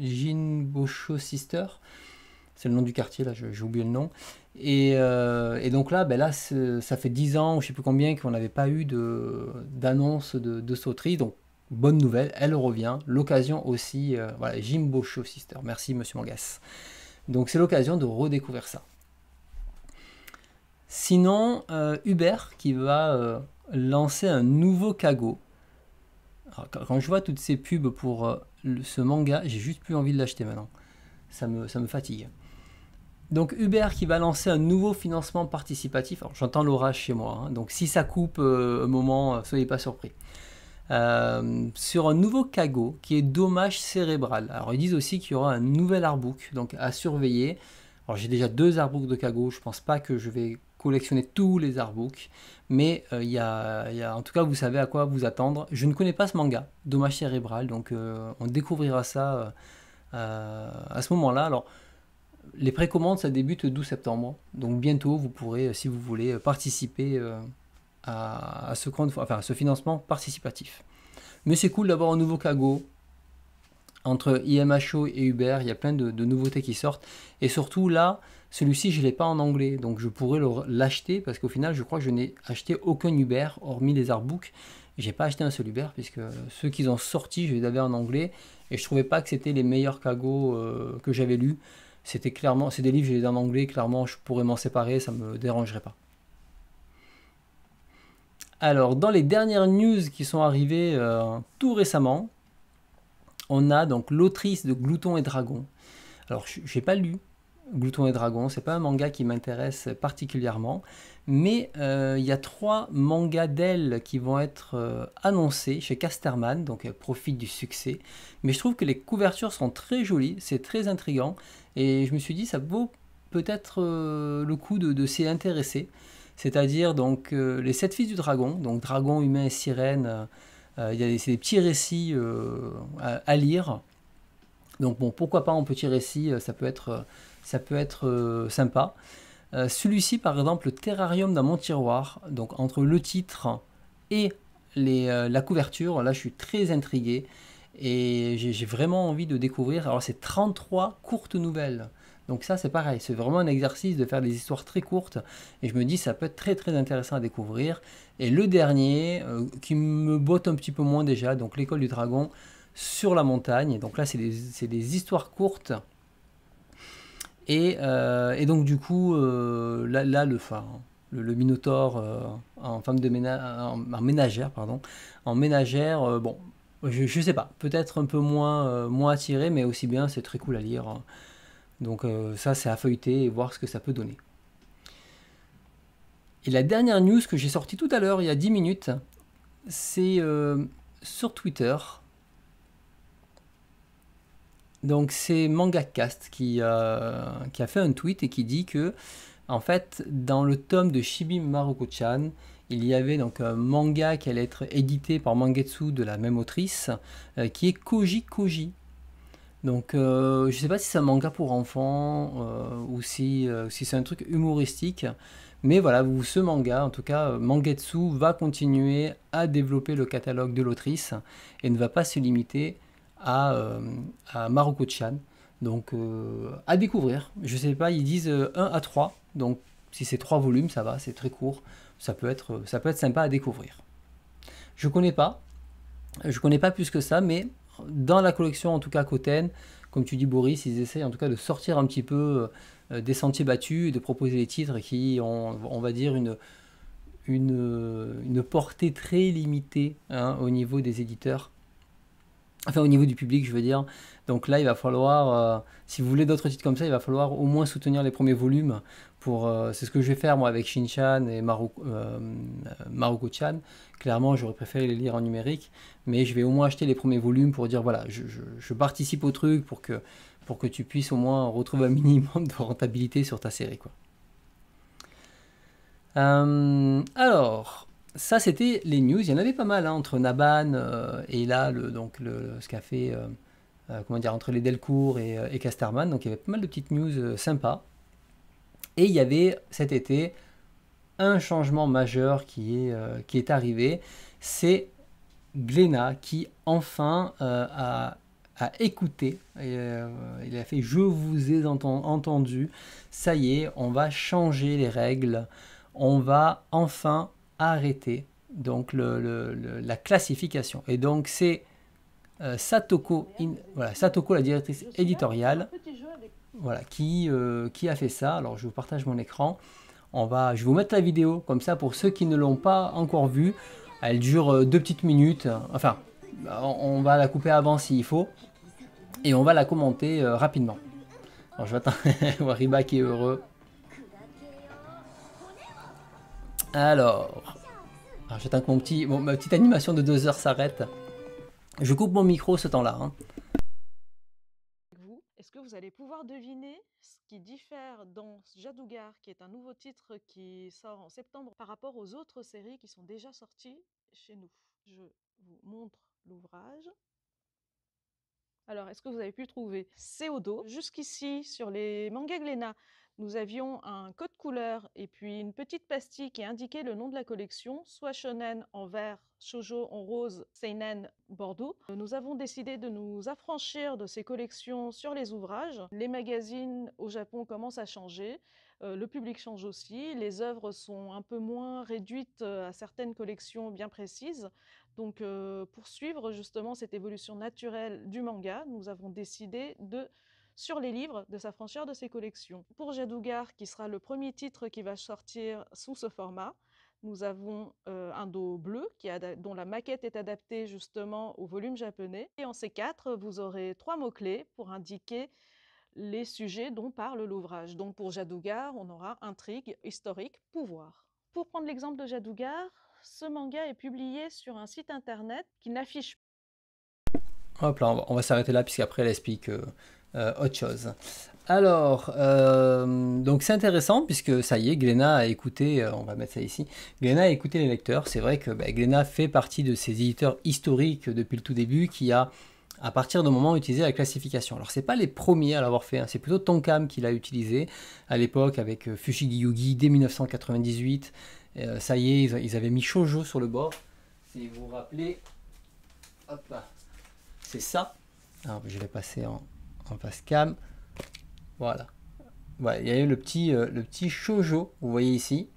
Jinbosho Sister c'est le nom du quartier, là, j'ai oublié le nom. Et, euh, donc là, ben là ça fait 10 ans, ou je sais plus combien, qu'on n'avait pas eu d'annonce de, sauterie. Donc, bonne nouvelle, elle revient. L'occasion aussi, euh, voilà, Jimbo Show Sister. Merci, monsieur Mangas. Donc, c'est l'occasion de redécouvrir ça. Sinon, euh, Hubert Uber qui va lancer un nouveau cago. quand je vois toutes ces pubs pour ce manga, j'ai juste plus envie de l'acheter maintenant. Ça me, ça me, fatigue. Donc Hubert qui va lancer un nouveau financement participatif. j'entends l'orage chez moi, hein. donc si ça coupe euh, un moment, euh, soyez pas surpris. Euh, sur un nouveau cagot qui est dommage cérébral. Alors ils disent aussi qu'il y aura un nouvel artbook donc à surveiller. Alors j'ai déjà deux artbooks de cagot, je pense pas que je vais collectionner tous les artbooks, mais il en tout cas vous savez à quoi vous attendre. Je ne connais pas ce manga, dommage cérébral, donc on découvrira ça à ce moment-là. Alors les précommandes, ça débute le 12 septembre. Donc bientôt, vous pourrez, euh, si vous voulez, euh, participer euh, à, ce, financement participatif. Mais c'est cool d'avoir un nouveau cago Entre IMHO et Uber, il y a plein de, nouveautés qui sortent. Et surtout là, celui-ci, je ne l'ai pas en anglais. Donc je pourrais l'acheter parce qu'au final, je crois que je n'ai acheté aucun Uber, hormis les artbooks. n'ai pas acheté un seul Uber puisque ceux qu'ils ont sortis, je les avais en anglais. Et je ne trouvais pas que c'était les meilleurs cagots que j'avais lus c'était clairement, c'est des livres, j'ai les en anglais, clairement, je pourrais m'en séparer, ça ne me dérangerait pas. Alors, dans les dernières news qui sont arrivées euh, tout récemment, on a donc l'autrice de Glouton et Dragon. Alors, je n'ai pas lu Glouton et Dragon, c'est pas un manga qui m'intéresse particulièrement, mais euh, il y a trois mangas d'elle qui vont être euh, annoncés chez Casterman, donc elle euh, profite du succès. Mais je trouve que les couvertures sont très jolies, c'est très intrigant, et je me suis dit ça vaut peut-être le coup de, s'y intéresser c'est-à-dire donc les sept fils du dragon, donc dragon, humain et sirène. il y a des, petits récits à, lire. Donc bon, pourquoi pas en petits récits, ça peut être sympa. Euh, celui-ci, par exemple, le terrarium dans mon tiroir, donc entre le titre et les, euh, la couverture, là je suis très intrigué et j'ai vraiment envie de découvrir. Alors c'est 33 courtes nouvelles. Donc ça c'est pareil, c'est vraiment un exercice de faire des histoires très courtes et je me dis ça peut être très très intéressant à découvrir. Et le dernier euh, qui me botte un petit peu moins déjà, donc l'école du dragon sur la montagne. Donc là c'est des histoires courtes euh, et, donc du coup, euh, là, le, fin, le, Minotaur euh, en femme de ménagère, en, ménagère, pardon, en ménagère, bon, je, ne sais pas, peut-être un peu moins, moins attiré, mais aussi bien, c'est très cool à lire. Donc ça, c'est à feuilleter et voir ce que ça peut donner. Et la dernière news que j'ai sortie tout à l'heure, il y a 10 minutes, c'est sur Twitter, donc c'est MangaCast qui, euh, qui a fait un tweet et qui dit que, en fait, dans le tome de Shibi Maruko-chan, il y avait donc un manga qui allait être édité par Mangetsu de la même autrice, euh, qui est Koji Koji. Donc euh, je ne sais pas si c'est un manga pour enfants ou si, si c'est un truc humoristique, mais voilà, ce manga, en tout cas, Mangetsu va continuer à développer le catalogue de l'autrice et ne va pas se limiter à, euh, à Donc euh, à découvrir. Je sais pas, ils disent 1 euh, à 3. Donc si c'est 3 volumes, ça va, c'est très court. Ça peut, être, euh, ça peut être sympa à découvrir. Je connais pas. Je connais pas plus que ça, mais dans la collection, en tout cas Coten, comme tu dis Boris, ils essayent en tout cas de sortir un petit peu des sentiers battus, de proposer des titres qui ont, on va dire, une, une, une portée très limitée hein, au niveau des éditeurs Enfin, au niveau du public, je veux dire. Donc là, il va falloir, euh, si vous voulez d'autres titres comme ça, il va falloir au moins soutenir les premiers volumes. Pour, euh, c'est ce que je vais faire moi avec Shinchan et Maru, euh, Clairement, j'aurais préféré les lire en numérique, mais je vais au moins acheter les premiers volumes pour dire voilà, je, participe au truc pour que, pour que tu puisses au moins retrouver un minimum de rentabilité sur ta série. Quoi. Euh, alors, ça, c'était les news. Il y en avait pas mal hein, entre Naban euh, et là, donc le, ce qu'a fait, euh, euh, comment dire, entre les Delcourt et, Casterman. Donc il y avait pas mal de petites news sympas. Et il y avait cet été un changement majeur qui est, qui est arrivé. C'est Gléna qui enfin a écouté écouté. il a fait Je vous ai entendu. Ça y est, on va changer les règles. On va enfin Arrêter donc le, la classification. Et donc c'est euh, Satoko, in, voilà, Satoko, la directrice éditoriale, voilà, qui, euh, qui a fait ça. Alors je vous partage mon écran. On va, je vous mettre la vidéo comme ça pour ceux qui ne l'ont pas encore vue. Elle dure euh, deux petites minutes. Enfin, on, va la couper avant s'il faut. Et on va la commenter rapidement. Alors je vais attendre qui est heureux. Alors, ah, j'attends que mon petit, ma petite animation de deux heures s'arrête. Je coupe mon micro ce temps-là. Hein. Est-ce que vous allez pouvoir deviner ce qui diffère dans Jadougar, qui est un nouveau titre qui sort en septembre, par rapport aux autres séries qui sont déjà sorties chez nous Je vous montre l'ouvrage. Alors, est-ce que vous avez pu trouver C'est Jusqu'ici, sur les mangas nous avions un couleurs et puis une petite pastille qui indiquait le nom de la collection, soit shonen en vert, shoujo en rose, seinen bordeaux. Nous avons décidé de nous affranchir de ces collections sur les ouvrages. Les magazines au Japon commencent à changer, euh, le public change aussi, les œuvres sont un peu moins réduites euh, à certaines collections bien précises. Donc euh, pour suivre justement cette évolution naturelle du manga, nous avons décidé de sur les livres, de sa franchise de ses collections. Pour Jadougar, qui sera le premier titre qui va sortir sous ce format, nous avons euh, un dos bleu qui dont la maquette est adaptée justement au volume japonais. Et en c quatre, vous aurez trois mots-clés pour indiquer les sujets dont parle l'ouvrage. Donc pour Jadougar, on aura intrigue, historique, pouvoir. Pour prendre l'exemple de Jadougar, ce manga est publié sur un site internet qui n'affiche Hop là, on va, s'arrêter là puisqu'après elle explique euh, euh, autre chose. Alors, euh, donc c'est intéressant puisque ça y est, glenna a écouté, euh, on va mettre ça ici, glenna a écouté les lecteurs. C'est vrai que bah, fait partie de ces éditeurs historiques depuis le tout début qui a, à partir d'un moment, utilisé la classification. Alors, c'est pas les premiers à l'avoir fait, hein. c'est plutôt Tonkam qui l'a utilisé à l'époque avec Fushigi Yugi dès 1998. ça y est, ils, avaient mis Shoujo sur le bord. Si vous vous rappelez, hop, c'est ça. Ah, je vais passer en, en face cam. Voilà. voilà. Il y a eu le petit, euh, le petit shoujo, vous voyez ici.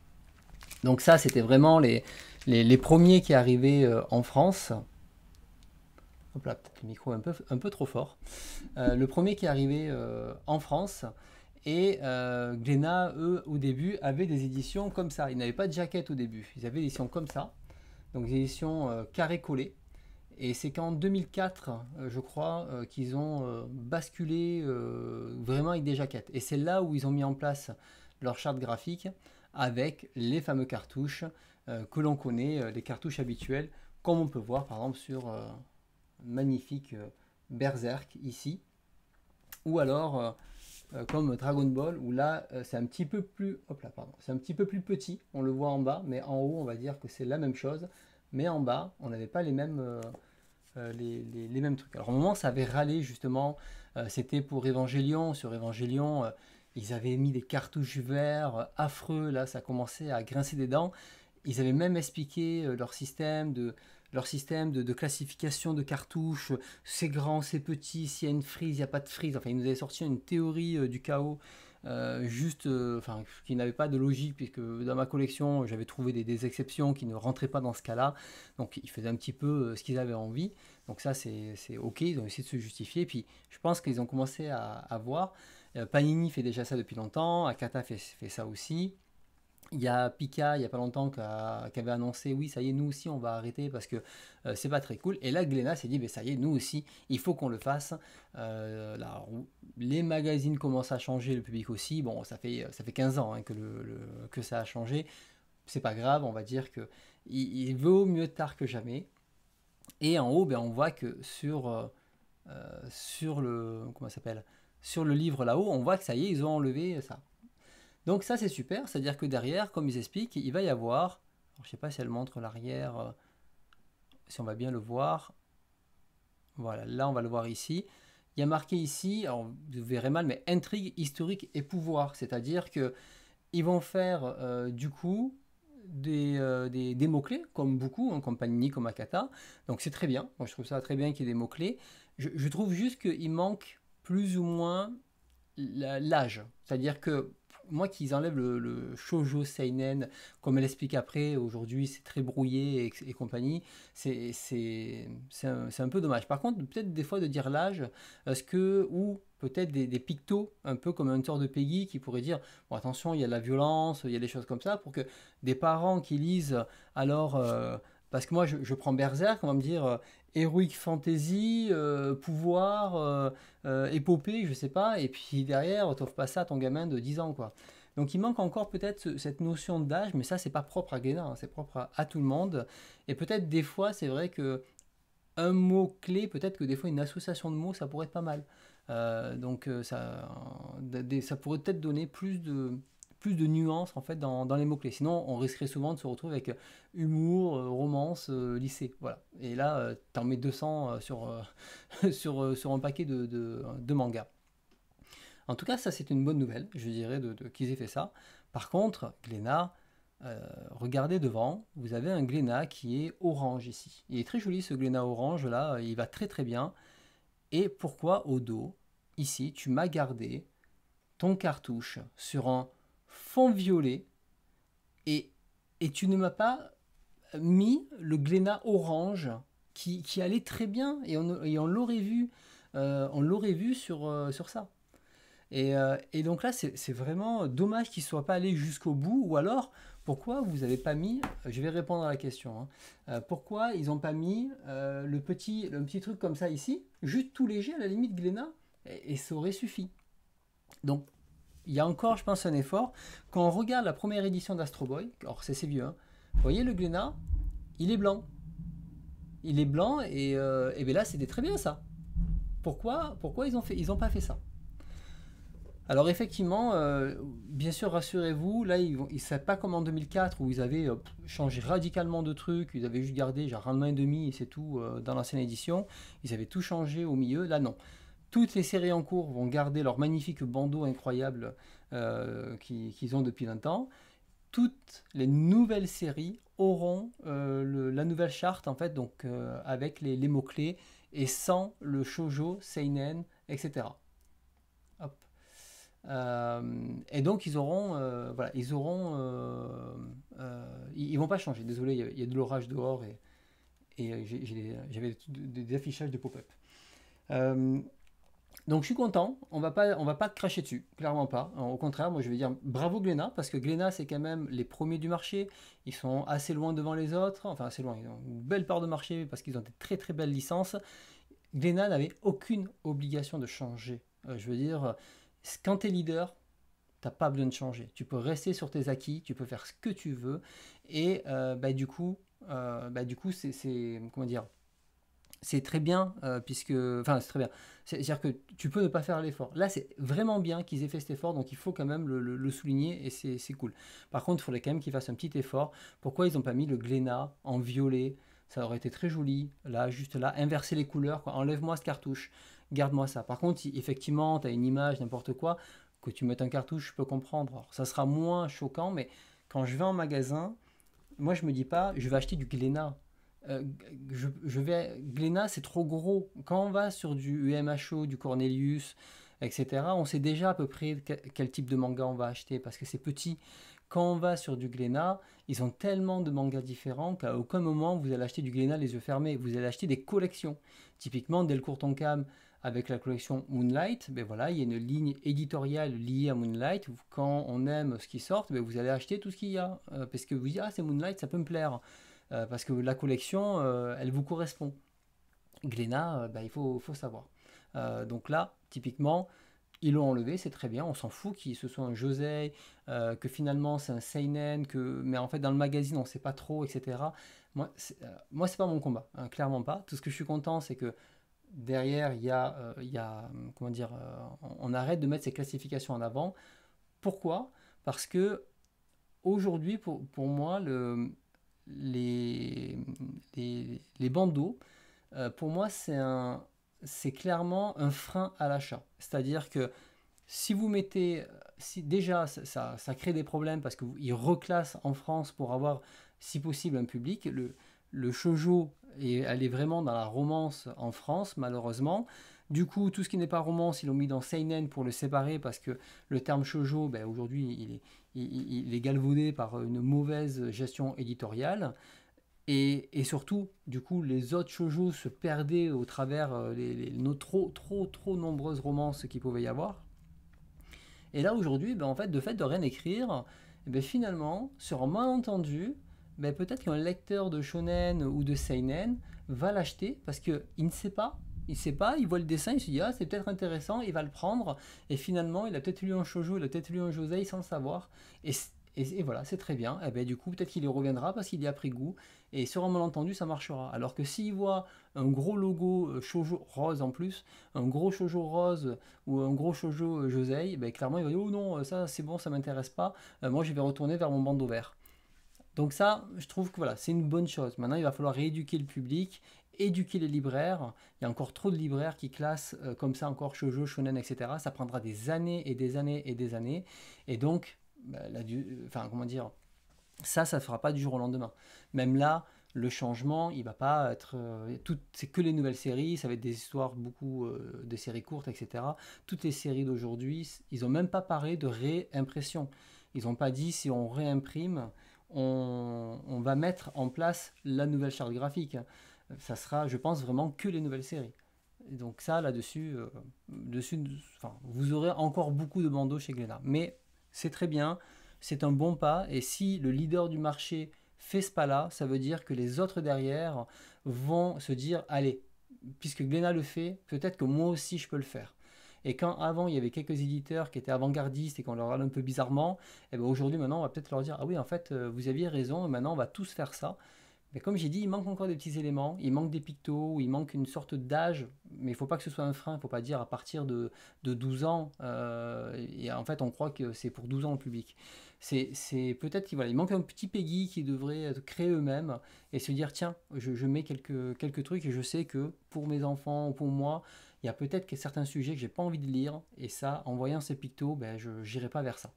Donc ça, c'était vraiment les, les, premiers qui arrivaient euh, en France. Hop là, peut-être le micro un peu, un peu trop fort. Euh, le premier qui arrivait en France. Et euh, eux, au début, avait des éditions comme ça. Ils n'avaient pas de jaquette au début. Ils avaient des éditions comme ça. Donc des éditions carré collé et c'est qu'en 2004, euh, je crois, euh, qu'ils ont euh, basculé vraiment avec des jaquettes. Et c'est là où ils ont mis en place leur charte graphique avec les fameux cartouches que l'on connaît, les cartouches habituelles, comme on peut voir par exemple sur magnifique Berserk ici, ou alors comme Dragon Ball où là c'est un petit peu plus hop là pardon c'est un petit peu plus petit on le voit en bas mais en haut on va dire que c'est la même chose mais en bas on n'avait pas les mêmes euh, les, mêmes trucs. Alors, au moment, ça avait râlé justement, euh, c'était pour Évangélion. Sur Évangélion, euh, ils avaient mis des cartouches verts affreux, là, ça commençait à grincer des dents. Ils avaient même expliqué leur système de, leur système de, classification de cartouches, c'est grand, c'est petit, s'il y a une frise, il n'y a pas de frise. Enfin, ils nous avaient sorti une théorie du chaos euh, juste, euh, enfin, qui n'avait pas de logique, puisque dans ma collection, j'avais trouvé des, exceptions qui ne rentraient pas dans ce cas-là. Donc, ils faisaient un petit peu euh, ce qu'ils avaient envie. Donc, ça, c'est OK. Ils ont essayé de se justifier. Puis, je pense qu'ils ont commencé à, à voir. Panini fait déjà ça depuis longtemps. Akata fait, fait ça aussi. Il y a Pika, il n'y a pas longtemps, qui, avait annoncé oui, ça y est, nous aussi, on va arrêter parce que euh, c'est pas très cool. Et là, Glenna s'est dit ben, ça y est, nous aussi, il faut qu'on le fasse. Euh, les magazines commencent à changer, le public aussi. Bon, ça fait, ça fait 15 ans hein, que, ça a changé. C'est pas grave, on va dire que il, vaut mieux tard que jamais. Et en haut, ben, on voit que sur, euh, sur le. Comment s'appelle Sur le livre là-haut, on voit que ça y est, ils ont enlevé ça. Donc ça c'est super, c'est-à-dire que derrière, comme ils expliquent, il va y avoir, je ne sais pas si elle montre l'arrière, euh, si on va bien le voir, voilà, là on va le voir ici, il y a marqué ici, alors vous verrez mal, mais intrigue, historique et pouvoir, c'est-à-dire que ils vont faire euh, du coup euh, des, mots-clés, comme beaucoup, comme Panini, comme Akata. Donc c'est très bien. Moi je trouve ça très bien qu'il y ait des mots-clés. Je, je, trouve juste qu'il manque plus ou moins l'âge. C'est-à-dire que moi qu'ils enlèvent le, le, shoujo seinen, comme elle explique après, aujourd'hui c'est très brouillé et, compagnie, c'est un, un, peu dommage. Par contre, peut-être des fois de dire l'âge, euh, ce que, ou peut-être des, pictos, un peu comme un tort de Peggy qui pourrait dire bon, attention, il y a de la violence, il y a des choses comme ça, pour que des parents qui lisent alors. Euh, parce que moi, je, je prends Berserk, on va me dire, héroïque fantasy, euh, pouvoir, euh, euh, épopée, je sais pas, et puis derrière, t'offre pas ça à ton gamin de 10 ans, quoi. Donc il manque encore peut-être cette notion d'âge, mais ça c'est pas propre à Guénin, hein, c'est propre à, tout le monde. Et peut-être des fois, c'est vrai que un mot clé, peut-être que des fois une association de mots, ça pourrait être pas mal. donc ça, ça pourrait peut-être donner plus de, plus de nuances en fait dans, les mots-clés. Sinon, on risquerait souvent de se retrouver avec euh, humour, euh, romance, euh, lycée. Voilà. Et là, tu en mets 200 sur, sur, sur un paquet de, mangas. En tout cas, ça c'est une bonne nouvelle, je dirais, de, qu'ils aient fait ça. Par contre, Glénat, regardez devant, vous avez un Glénat qui est orange ici. Il est très joli ce Glénat orange là, il va très très bien. Et pourquoi au dos, ici, tu m'as gardé ton cartouche sur un fond violet et, et tu ne m'as pas mis le glénat orange qui, qui, allait très bien et on, et on l'aurait vu, euh, on l'aurait vu sur, euh, sur ça. Et, euh, et donc là, c'est vraiment dommage qu'il ne soit pas allé jusqu'au bout. Ou alors, pourquoi vous avez pas mis, je vais répondre à la question, hein, pourquoi ils ont pas mis le, petit, le petit truc comme ça ici, juste tout léger à la limite Glénat, et ça aurait suffi. Donc il y a encore, je pense, un effort. Quand on regarde la première édition d'Astro Boy, alors c'est vieux, hein, vous voyez le Glénat, il est blanc. Il est blanc et, euh, et ben là c'était très bien ça. Pourquoi, pourquoi ils ont fait, ils n'ont pas fait ça alors effectivement, euh, bien sûr, rassurez-vous, là, ils ne savent pas comme en 2004 où ils avaient euh, changé radicalement de trucs, ils avaient juste gardé genre un et demi et c'est tout dans l'ancienne édition, ils avaient tout changé au milieu, là non. Toutes les séries en cours vont garder leur magnifique bandeau incroyable euh, qu'ils ont depuis longtemps. Toutes les nouvelles séries auront euh, la nouvelle charte en fait, donc euh, avec les, mots-clés et sans le shojo, seinen, etc. et donc ils auront, ils auront, ils, vont pas changer. Désolé, il y, a, de l'orage dehors et, j'avais des, affichages de pop-up. Donc je suis content, on va pas, on va pas cracher dessus, clairement pas. Au contraire, moi je vais dire bravo Glénat, parce que Glénat c'est quand même les premiers du marché, ils sont assez loin devant les autres, enfin assez loin, ils ont une belle part de marché parce qu'ils ont des très très belles licences. Glénat n'avait aucune obligation de changer. Euh, je veux dire, quand tu es leader, t'as pas besoin de changer. Tu peux rester sur tes acquis, tu peux faire ce que tu veux, et euh, bah, du coup, euh, bah, du coup c'est, comment dire, c'est très bien, euh, puisque. Enfin, c'est très bien. C'est-à-dire que tu peux ne pas faire l'effort. Là, c'est vraiment bien qu'ils aient fait cet effort, donc il faut quand même le, souligner et c'est cool. Par contre, il faudrait quand même qu'ils fassent un petit effort. Pourquoi ils n'ont pas mis le Glénat en violet Ça aurait été très joli. Là, juste là, inverser les couleurs, Enlève-moi ce cartouche, garde-moi ça. Par contre, effectivement, tu as une image, n'importe quoi, que tu mettes un cartouche, je peux comprendre. ça sera moins choquant, mais quand je vais en magasin, moi, je me dis pas, je vais acheter du Glénat euh, je, vais, Glénat, c'est trop gros. Quand on va sur du UMHO, du Cornelius, etc., on sait déjà à peu près quel, type de manga on va acheter parce que c'est petit. Quand on va sur du Glénat, ils ont tellement de mangas différents qu'à aucun moment vous allez acheter du Glénat les yeux fermés. Vous allez acheter des collections. Typiquement, Delcourt cam avec la collection Moonlight, ben voilà, il y a une ligne éditoriale liée à Moonlight. Quand on aime ce qui sort, ben vous allez acheter tout ce qu'il y a. Euh, parce que vous dites, ah, c'est Moonlight, ça peut me plaire. Euh, parce que la collection, euh, elle vous correspond. Glénat, euh, bah, il faut, savoir. donc là, typiquement, ils l'ont enlevé, c'est très bien, on s'en fout qu'il ce soit un Josey, que finalement c'est un Seinen, que... mais en fait dans le magazine on ne sait pas trop, etc. Moi, moi c'est pas mon combat, hein, clairement pas. Tout ce que je suis content, c'est que derrière, il y, il y a, comment dire, on, on arrête de mettre ces classifications en avant. Pourquoi Parce que aujourd'hui, pour, pour, moi, le, les, les, bandeaux, euh, pour moi, c'est clairement un frein à l'achat. C'est-à-dire que si vous mettez, si déjà ça, ça, crée des problèmes parce qu'ils reclassent en France pour avoir, si possible, un public. Le, le shoujo, est, elle est vraiment dans la romance en France, malheureusement. Du coup, tout ce qui n'est pas romance, ils l'ont mis dans seinen pour le séparer parce que le terme shoujo, ben, aujourd'hui, il est, il, est galvaudé par une mauvaise gestion éditoriale. Et, surtout, du coup, les autres shoujo se perdaient au travers euh, les, nos trop, trop, trop nombreuses romances qui pouvait y avoir. Et là, aujourd'hui, ben, en fait, de fait de rien écrire, eh ben, finalement, sur un malentendu, ben, peut-être qu'un lecteur de shonen ou de seinen va l'acheter parce qu'il ne sait pas il sait pas, il voit le dessin, il se dit ah c'est peut-être intéressant, il va le prendre, et finalement il a peut-être lu un shoujo, il a peut-être lu un josei sans le savoir, et, voilà, c'est très bien, et eh bien du coup peut-être qu'il y reviendra parce qu'il y a pris goût, et sur un malentendu ça marchera. Alors que s'il voit un gros logo euh, shoujo rose en plus, un gros shoujo rose ou un gros shoujo euh, josei, ben clairement il va dire oh non euh, ça c'est bon, ça m'intéresse pas, moi je vais retourner vers mon bandeau vert. Donc ça, je trouve que voilà, c'est une bonne chose. Maintenant, il va falloir rééduquer le public éduquer les libraires. Il y a encore trop de libraires qui classent euh, comme ça encore shoujo, shonen, etc. Ça prendra des années et des années et des années. Et donc, bah, euh, enfin, comment dire, ça, ça ne fera pas du jour au lendemain. Même là, le changement, il va pas être. Euh, c'est que les nouvelles séries, ça va être des histoires, beaucoup de séries courtes, etc. Toutes les séries d'aujourd'hui, ils n'ont même pas parlé de réimpression. Ils n'ont pas dit si on réimprime, on, va mettre en place la nouvelle charte graphique ça sera, je pense, vraiment que les nouvelles séries. donc ça, là-dessus, euh, vous aurez encore beaucoup de bandeaux chez Glénat. Mais c'est très bien, c'est un bon pas, et si le leader du marché fait ce pas-là, ça veut dire que les autres derrière vont se dire, allez, puisque Glénat le fait, peut-être que moi aussi je peux le faire. Et quand avant il y avait quelques éditeurs qui étaient avant-gardistes et qu'on leur a un peu bizarrement, eh ben, aujourd'hui maintenant on va peut-être leur dire ah oui en fait euh, vous aviez raison maintenant on va tous faire ça mais comme j'ai dit, il manque encore des petits éléments, il manque des pictos, il manque une sorte d'âge, mais il ne faut pas que ce soit un frein, il ne faut pas dire à partir de, 12 ans, euh, et en fait on croit que c'est pour 12 ans au public. C'est peut-être qu'il il manque un petit Peggy qui devrait créé eux-mêmes et se dire tiens, je, mets quelques, trucs et je sais que pour mes enfants ou pour moi, il y a peut-être certains sujets que j'ai pas envie de lire, et ça, en voyant ces pictos, ben, je n'irai pas vers ça.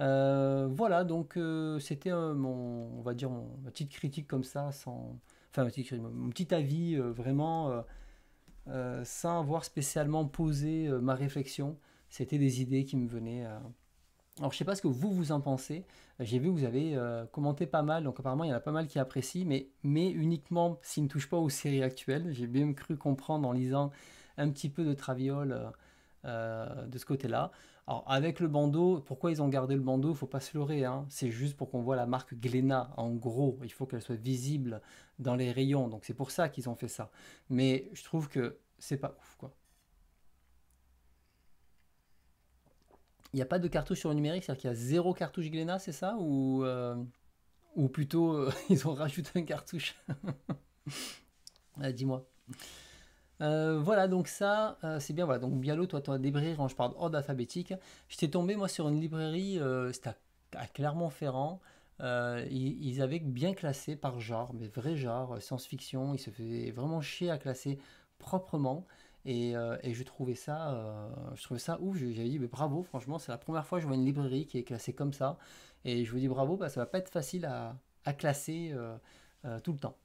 Euh, voilà, donc euh, c'était euh, mon, on va dire ma petite critique comme ça, sans, enfin mon petit avis vraiment sans avoir spécialement posé ma réflexion. C'était des idées qui me venaient. Alors je sais pas ce que vous vous en pensez. J'ai vu que vous avez commenté pas mal, donc apparemment il y en a pas mal qui apprécient, mais, mais uniquement s'ils ne touchent pas aux séries actuelles. J'ai bien cru comprendre en lisant un petit peu de Traviol de ce côté-là. Alors avec le bandeau, pourquoi ils ont gardé le bandeau Il Faut pas se leurrer, hein. c'est juste pour qu'on voit la marque Glénat en gros. Il faut qu'elle soit visible dans les rayons, donc c'est pour ça qu'ils ont fait ça. Mais je trouve que c'est pas ouf quoi. Il n'y a pas de cartouche sur le numérique, c'est-à-dire qu'il y a zéro cartouche Glénat, c'est ça ou, euh, ou plutôt euh, ils ont rajouté un cartouche ah, Dis-moi. Euh, voilà, donc ça, euh, c'est bien. Voilà, donc Bialo, toi, tu as des quand je parle ordre alphabétique. J'étais tombé, moi, sur une librairie, euh, c'était à, Clermont-Ferrand. Ils, avaient bien classé par genre, mais vrai genre, science-fiction. Ils se faisaient vraiment chier à classer proprement. Et, je trouvais ça, je trouvais ça ouf. J'avais dit, mais bravo, franchement, c'est la première fois que je vois une librairie qui est classée comme ça. Et je vous dis bravo, bah, ça va pas être facile à classer tout le temps.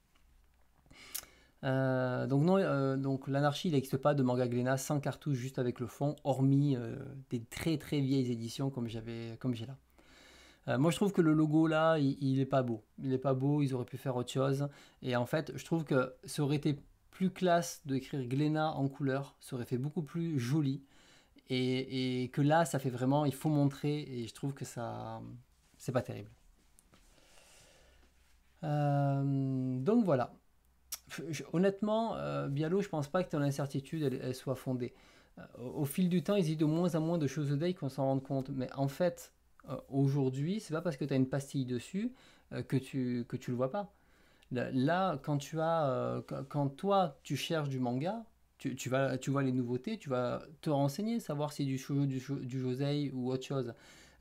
Euh, donc non, euh, donc l'anarchie, il n'existe pas de manga Glenna sans cartouche, juste avec le fond, hormis euh, des très très vieilles éditions comme j'avais, comme j'ai là. moi, je trouve que le logo là, il, n'est pas beau. Il n'est pas beau. Ils auraient pu faire autre chose. Et en fait, je trouve que ça aurait été plus classe d'écrire Gléna en couleur. Ça aurait fait beaucoup plus joli. et que là, ça fait vraiment, il faut montrer. Et je trouve que ça, c'est pas terrible. donc voilà honnêtement, euh, Bialo, je pense pas que ton incertitude elle, soit fondée. Euh, au, fil du temps, il y a de moins en moins de choses d'œil qu'on s'en rende compte. Mais en fait, euh, aujourd'hui, c'est pas parce que tu as une pastille dessus euh, que tu que tu le vois pas. Là, quand tu as, quand toi, tu cherches du manga, tu, vas, tu vois les nouveautés, tu vas te renseigner, savoir si du shoujo, du, du josei ou autre chose.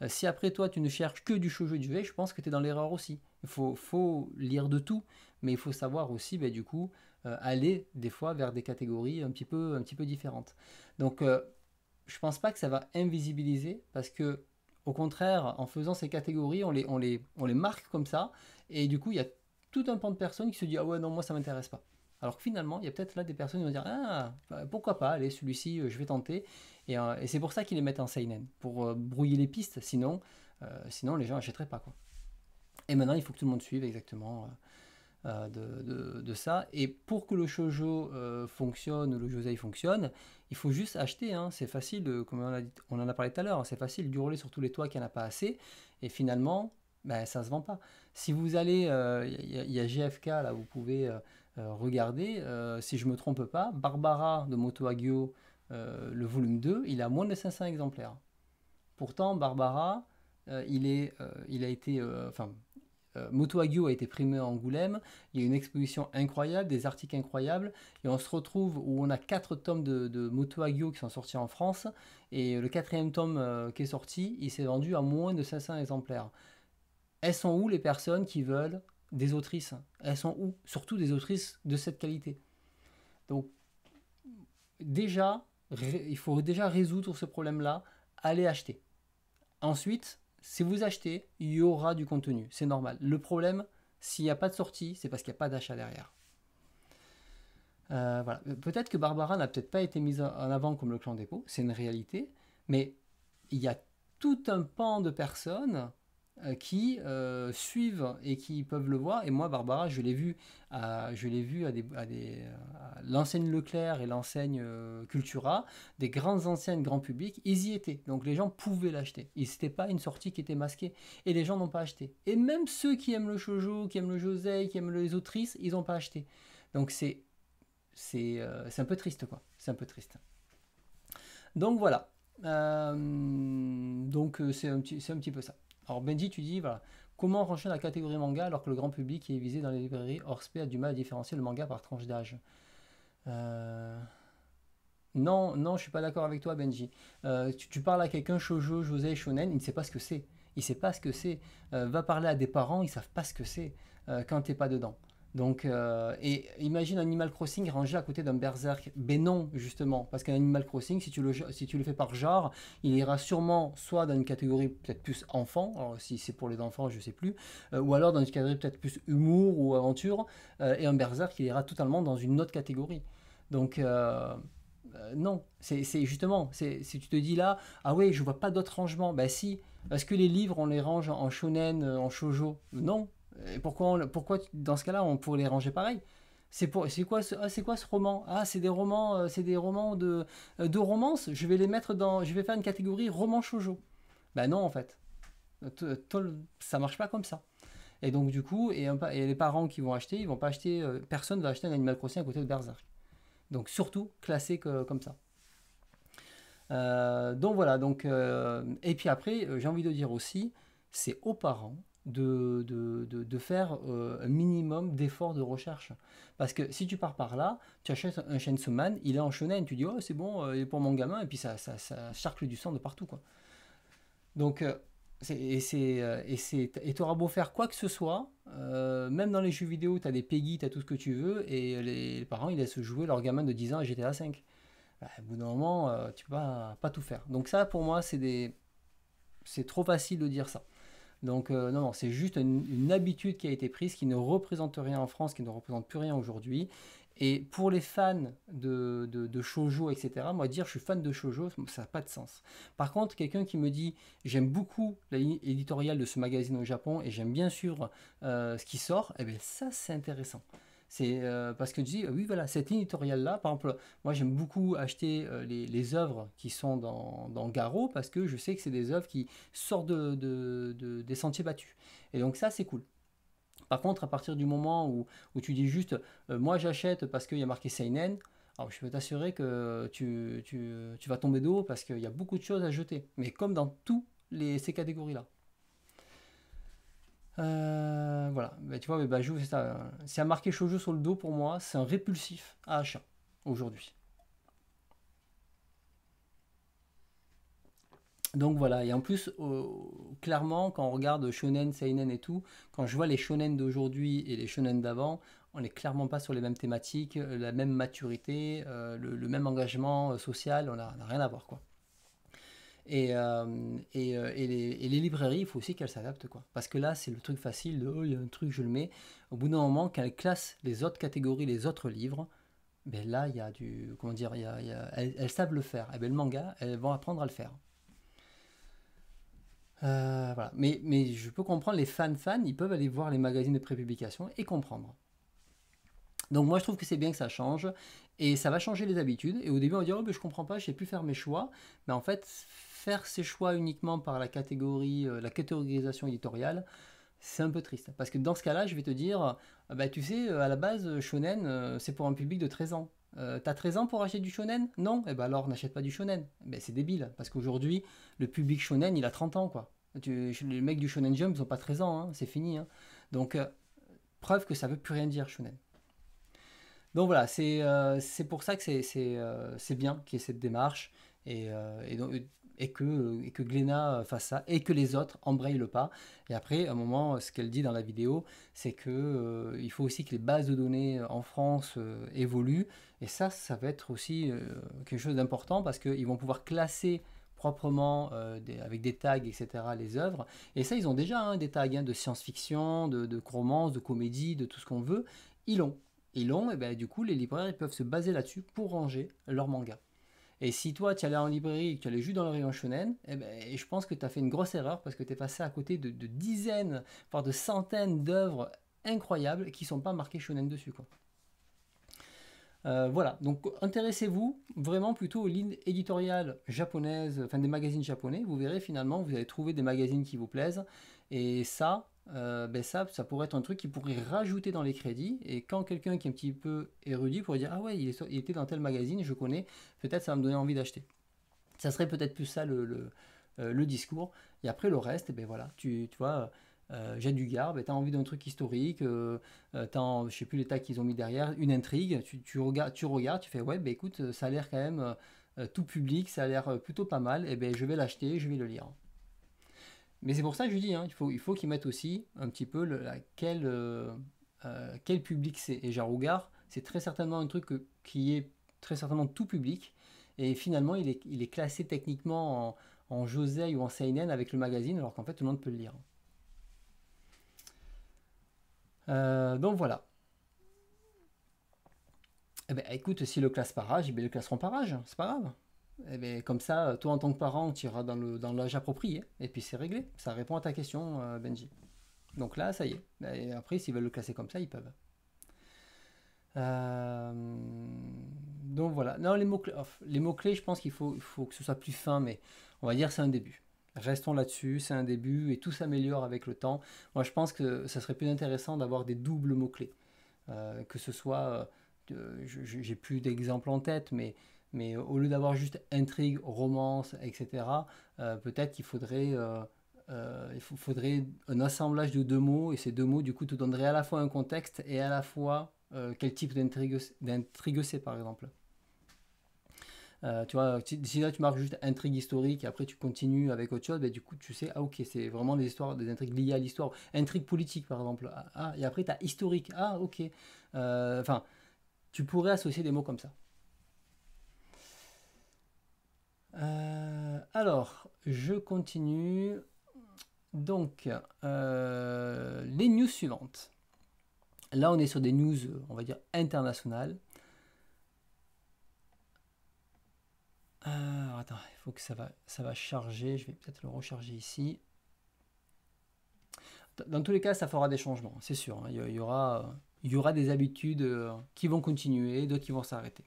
si après toi tu ne cherches que du shoujo du V, je pense que tu es dans l'erreur aussi. Il faut, lire de tout mais il faut savoir aussi, bah, du coup, euh, aller des fois vers des catégories un petit peu, un petit peu différentes. Donc, je euh, je pense pas que ça va invisibiliser parce que, au contraire, en faisant ces catégories, on les, on les, on les marque comme ça, et du coup, il y a tout un pan de personnes qui se dit ah ouais non moi ça m'intéresse pas. Alors que finalement, il y a peut-être là des personnes qui vont dire Ah, bah, pourquoi pas, allez, celui-ci, euh, je vais tenter. Et, c'est pour ça qu'ils les mettent en Seinen, pour brouiller les pistes, sinon, sinon les gens n'achèteraient pas. Quoi. Et maintenant, il faut que tout le monde suive exactement euh, de, ça. Et pour que le shoujo euh, fonctionne, le josei fonctionne, il faut juste acheter. Hein. C'est facile, euh, comme on, en a parlé tout à l'heure, hein. c'est facile rouler sur tous les toits qu'il n'y en a pas assez. Et finalement, ben, ça ne se vend pas. Si vous allez, il y, a GFK, là, vous pouvez regarder. si je ne me trompe pas, Barbara de Moto le volume 2, il a moins de 500 exemplaires. Pourtant, Barbara, il, est, il a été... Enfin, euh, Moto a été primé en Angoulême, il y a une exposition incroyable, des articles incroyables, et on se retrouve où on a quatre tomes de, de Moto qui sont sortis en France, et le quatrième tome euh, qui est sorti, il s'est vendu à moins de 500 exemplaires. Elles sont où les personnes qui veulent des autrices Elles sont où Surtout des autrices de cette qualité. Donc déjà, il faut déjà résoudre ce problème-là, aller acheter. Ensuite, si vous achetez, il y aura du contenu, c'est normal. Le problème, s'il n'y a pas de sortie, c'est parce qu'il n'y a pas d'achat derrière. Euh, voilà. Peut-être que Barbara n'a peut-être pas été mise en avant comme le clan dépôt, c'est une réalité, mais il y a tout un pan de personnes euh, qui euh, suivent et qui peuvent le voir. Et moi, Barbara, je l'ai vu à, je l'ai vu à des, à des l'enseigne Leclerc et l'enseigne euh, Cultura, des grandes enseignes grand public, ils y étaient. Donc les gens pouvaient l'acheter. Ce c'était pas une sortie qui était masquée. Et les gens n'ont pas acheté. Et même ceux qui aiment le shoujo, qui aiment le josei, qui aiment les autrices, ils n'ont pas acheté. Donc c'est c'est, c'est un peu triste quoi. C'est un peu triste. Donc voilà. donc c'est un, petit, c'est un petit peu ça. Alors Benji, tu dis, voilà, comment ranger la catégorie manga alors que le grand public qui est visé dans les librairies Orspé a du mal à différencier le manga par tranche d'âge euh, Non, non, je ne suis pas d'accord avec toi, Benji. Euh, tu, parles à quelqu'un shoujo, José shonen, il ne sait pas ce que c'est. Il ne sait pas ce que c'est. Euh, va parler à des parents, ils savent pas ce que c'est quand tu n'es pas dedans. Donc, euh, et imagine un Animal Crossing rangé à côté d'un Berserk. Ben non, justement, parce qu'un Animal Crossing, si tu, le, si tu le fais par genre, il ira sûrement soit dans une catégorie peut-être plus enfant, alors si c'est pour les enfants, je sais plus, euh, ou alors dans une catégorie peut-être plus humour ou aventure, euh, et un Berserk, il ira totalement dans une autre catégorie. Donc, non, c'est justement, si tu te dis là, ah oui, je vois pas d'autres rangements, ben si, est-ce que les livres, on les range en shonen, en shojo Non, pourquoi, pourquoi dans ce cas-là, on pourrait les ranger pareil c'est pour c'est quoi ce ah, c'est quoi ce roman ah c'est des romans euh, c'est des romans euh, de romance je vais les mettre dans je vais faire une catégorie roman chojo. Ben non en fait euh, ça marche pas comme ça et donc du coup et, les parents qui vont acheter ils vont pas acheter personne va acheter un Animal Crossing à côté de Berserk donc surtout classé comme ça donc voilà donc et puis après j'ai envie de dire aussi c'est aux parents de, de, de, faire euh, un minimum d'efforts de recherche. Parce que si tu pars par là, tu achètes un Chainsaw Man, il est en tu dis oh c'est bon, euh, il est pour mon gamin, et puis ça, ça, ça charcle du sang de partout. quoi. Donc, euh, et tu auras beau faire quoi que ce soit, même dans les jeux vidéo, tu as des Peggy, tu as tout ce que tu veux, et les, parents, ils laissent jouer leur gamin de 10 ans à GTA 5. Bah, au bout d'un moment, tu ne peux pas, pas, tout faire. Donc ça, pour moi, c'est des... C'est trop facile de dire ça. Donc euh, non, c'est juste une, habitude qui a été prise, qui ne représente rien en France, qui ne représente plus rien aujourd'hui. Et pour les fans de, de, shoujo, etc., moi dire je suis fan de shoujo, ça n'a pas de sens. Par contre, quelqu'un qui me dit j'aime beaucoup la ligne éditoriale de ce magazine au Japon et j'aime bien sûr euh, ce qui sort, et eh bien ça c'est intéressant. C'est euh, parce que tu dis, oui, voilà, cet éditorial-là, par exemple, moi j'aime beaucoup acheter euh, les, les, œuvres qui sont dans, dans Garo parce que je sais que c'est des œuvres qui sortent de, des sentiers battus. Et donc ça, c'est cool. Par contre, à partir du moment où, où tu dis juste, euh, moi j'achète parce qu'il y a marqué Seinen, alors je peux t'assurer que tu, vas tomber d'eau haut parce qu'il y a beaucoup de choses à jeter. Mais comme dans tous les, ces catégories-là. Euh, voilà, bah, tu vois, c'est C'est un marqué Shoujo sur le dos pour moi. C'est un répulsif à achat aujourd'hui. Donc voilà, et en plus, clairement, quand on regarde shonen, seinen et tout, quand je vois les shonen d'aujourd'hui et les shonen d'avant, on n'est clairement pas sur les mêmes thématiques, la même maturité, euh, le, le, même engagement euh, social, on n'a rien à voir quoi. Et, euh, euh, et, les, librairies, il faut aussi qu'elles s'adaptent. quoi. Parce que là, c'est le truc facile de oh, il y a un truc, je le mets. Au bout d'un moment, qu'elles classent les autres catégories, les autres livres, ben là, il y a du. Comment dire il y a, elles, savent le faire. Et eh ben, le manga, elles vont apprendre à le faire. Euh, voilà. mais, mais je peux comprendre, les fans-fans, ils peuvent aller voir les magazines de prépublication et comprendre. Donc moi je trouve que c'est bien que ça change et ça va changer les habitudes. Et au début on va dire oh, mais ben, je comprends pas, je sais plus faire mes choix. Mais en fait faire ses choix uniquement par la catégorie, euh, la catégorisation éditoriale, c'est un peu triste. Parce que dans ce cas-là, je vais te dire, euh, bah, tu sais, euh, à la base, shonen, c'est pour un public de 13 ans. Tu T'as 13 ans pour acheter du shonen Non Et eh ben alors, n'achète pas du shonen. Ben, c'est débile, parce qu'aujourd'hui, le public shonen, il a 30 ans, quoi. Tu, les mecs du shonen jump, ils n'ont pas 13 ans, hein, c'est fini. Hein. Donc, preuve que ça ne veut plus rien dire, shonen. Donc voilà, c'est pour ça que c'est bien qu'il y ait cette démarche. Et, et donc, et que, et Glenna euh, fasse ça et que les autres embrayent le pas. Et après, à un moment, ce qu'elle dit dans la vidéo, c'est que euh, il faut aussi que les bases de données euh, en France évoluent. Et ça, ça va être aussi quelque chose d'important parce qu'ils vont pouvoir classer proprement avec des tags, etc., les œuvres. Et ça, ils ont déjà hein, des tags hein, de science-fiction, de, de romance, de comédie, de tout ce qu'on veut. Ils l'ont. Ils l'ont, et ben, du coup, les libraires peuvent se baser là-dessus pour ranger leurs mangas. Et si toi, tu allais en librairie et que tu allais juste dans le rayon shonen, eh ben, je pense que tu as fait une grosse erreur parce que tu es passé à côté de, dizaines, voire de centaines d'œuvres incroyables qui sont pas marquées shonen dessus. Quoi. Euh, voilà, donc intéressez-vous vraiment plutôt aux lignes éditoriales japonaises, enfin des magazines japonais. Vous verrez finalement, vous allez trouver des magazines qui vous plaisent. Et ça, euh, ben ça, pourrait être un truc qui pourrait rajouter dans les crédits. Et quand quelqu'un qui est un petit peu érudit pourrait dire Ah ouais, il, était dans tel magazine, je connais, peut-être ça va me donner envie d'acheter. Ça serait peut-être plus ça le, le, euh, discours. Et après, le reste, eh ben voilà, tu, tu vois. Euh, j'ai du garde, ben tu as envie d'un truc historique, tu as, je sais plus l'état qu'ils ont mis derrière, une intrigue, tu, tu, regardes, tu regardes, tu fais ouais, ben écoute, ça a l'air quand même tout public, ça a l'air plutôt pas mal, et eh ben je vais l'acheter, je vais le lire. Mais c'est pour ça que je dis, hein, il faut, qu'ils mettent aussi un petit peu euh, euh, quel, public c'est. Et Jarougar, c'est très certainement un truc qui est très certainement tout public. Et finalement, il est, classé techniquement en, en Josei ou en Seinen avec le magazine, alors qu'en fait, tout le monde peut le lire. Euh, donc voilà. Eh ben, écoute, si le classe parage, eh ben, ils le classeront parage, hein, c'est pas grave. Eh ben, comme ça, euh, toi en tant que parent, tu iras dans l'âge approprié, et puis c'est réglé. Ça répond à ta question, euh, Benji. Donc là, ça y est. Ben, et après, s'ils veulent le classer comme ça, ils peuvent. Euh, donc voilà. Non, les mots-clés, les mots -clés, je pense qu'il faut, que ce soit plus fin, mais on va dire c'est un début. Restons là-dessus, c'est un début, et tout s'améliore avec le temps. Moi, je pense que ça serait plus intéressant d'avoir des doubles mots-clés. que ce soit, j'ai plus d'exemples en tête, mais mais euh, au lieu d'avoir juste intrigue, romance, etc., euh, peut-être qu'il faudrait, euh, il faudrait un assemblage de deux mots, et ces deux mots, du coup, te donneraient à la fois un contexte et à la fois quel type d'intrigue c'est, par exemple. tu vois, si là tu marques juste intrigue historique et après tu continues avec autre chose, ben, du coup tu sais, ah ok, c'est vraiment des histoires, des intrigues liées à l'histoire. Intrigue politique par exemple, ah, et après tu as historique, ah ok. Enfin, tu pourrais associer des mots comme ça. Euh, alors, je continue. Donc, euh, les news suivantes. Là, on est sur des news, on va dire, internationales. Euh, attends, il faut que ça va, ça va charger. Je vais peut-être le recharger ici. Dans tous les cas, ça fera des changements, c'est sûr. Hein. Il, y aura, il y aura des habitudes qui vont continuer, d'autres qui vont s'arrêter.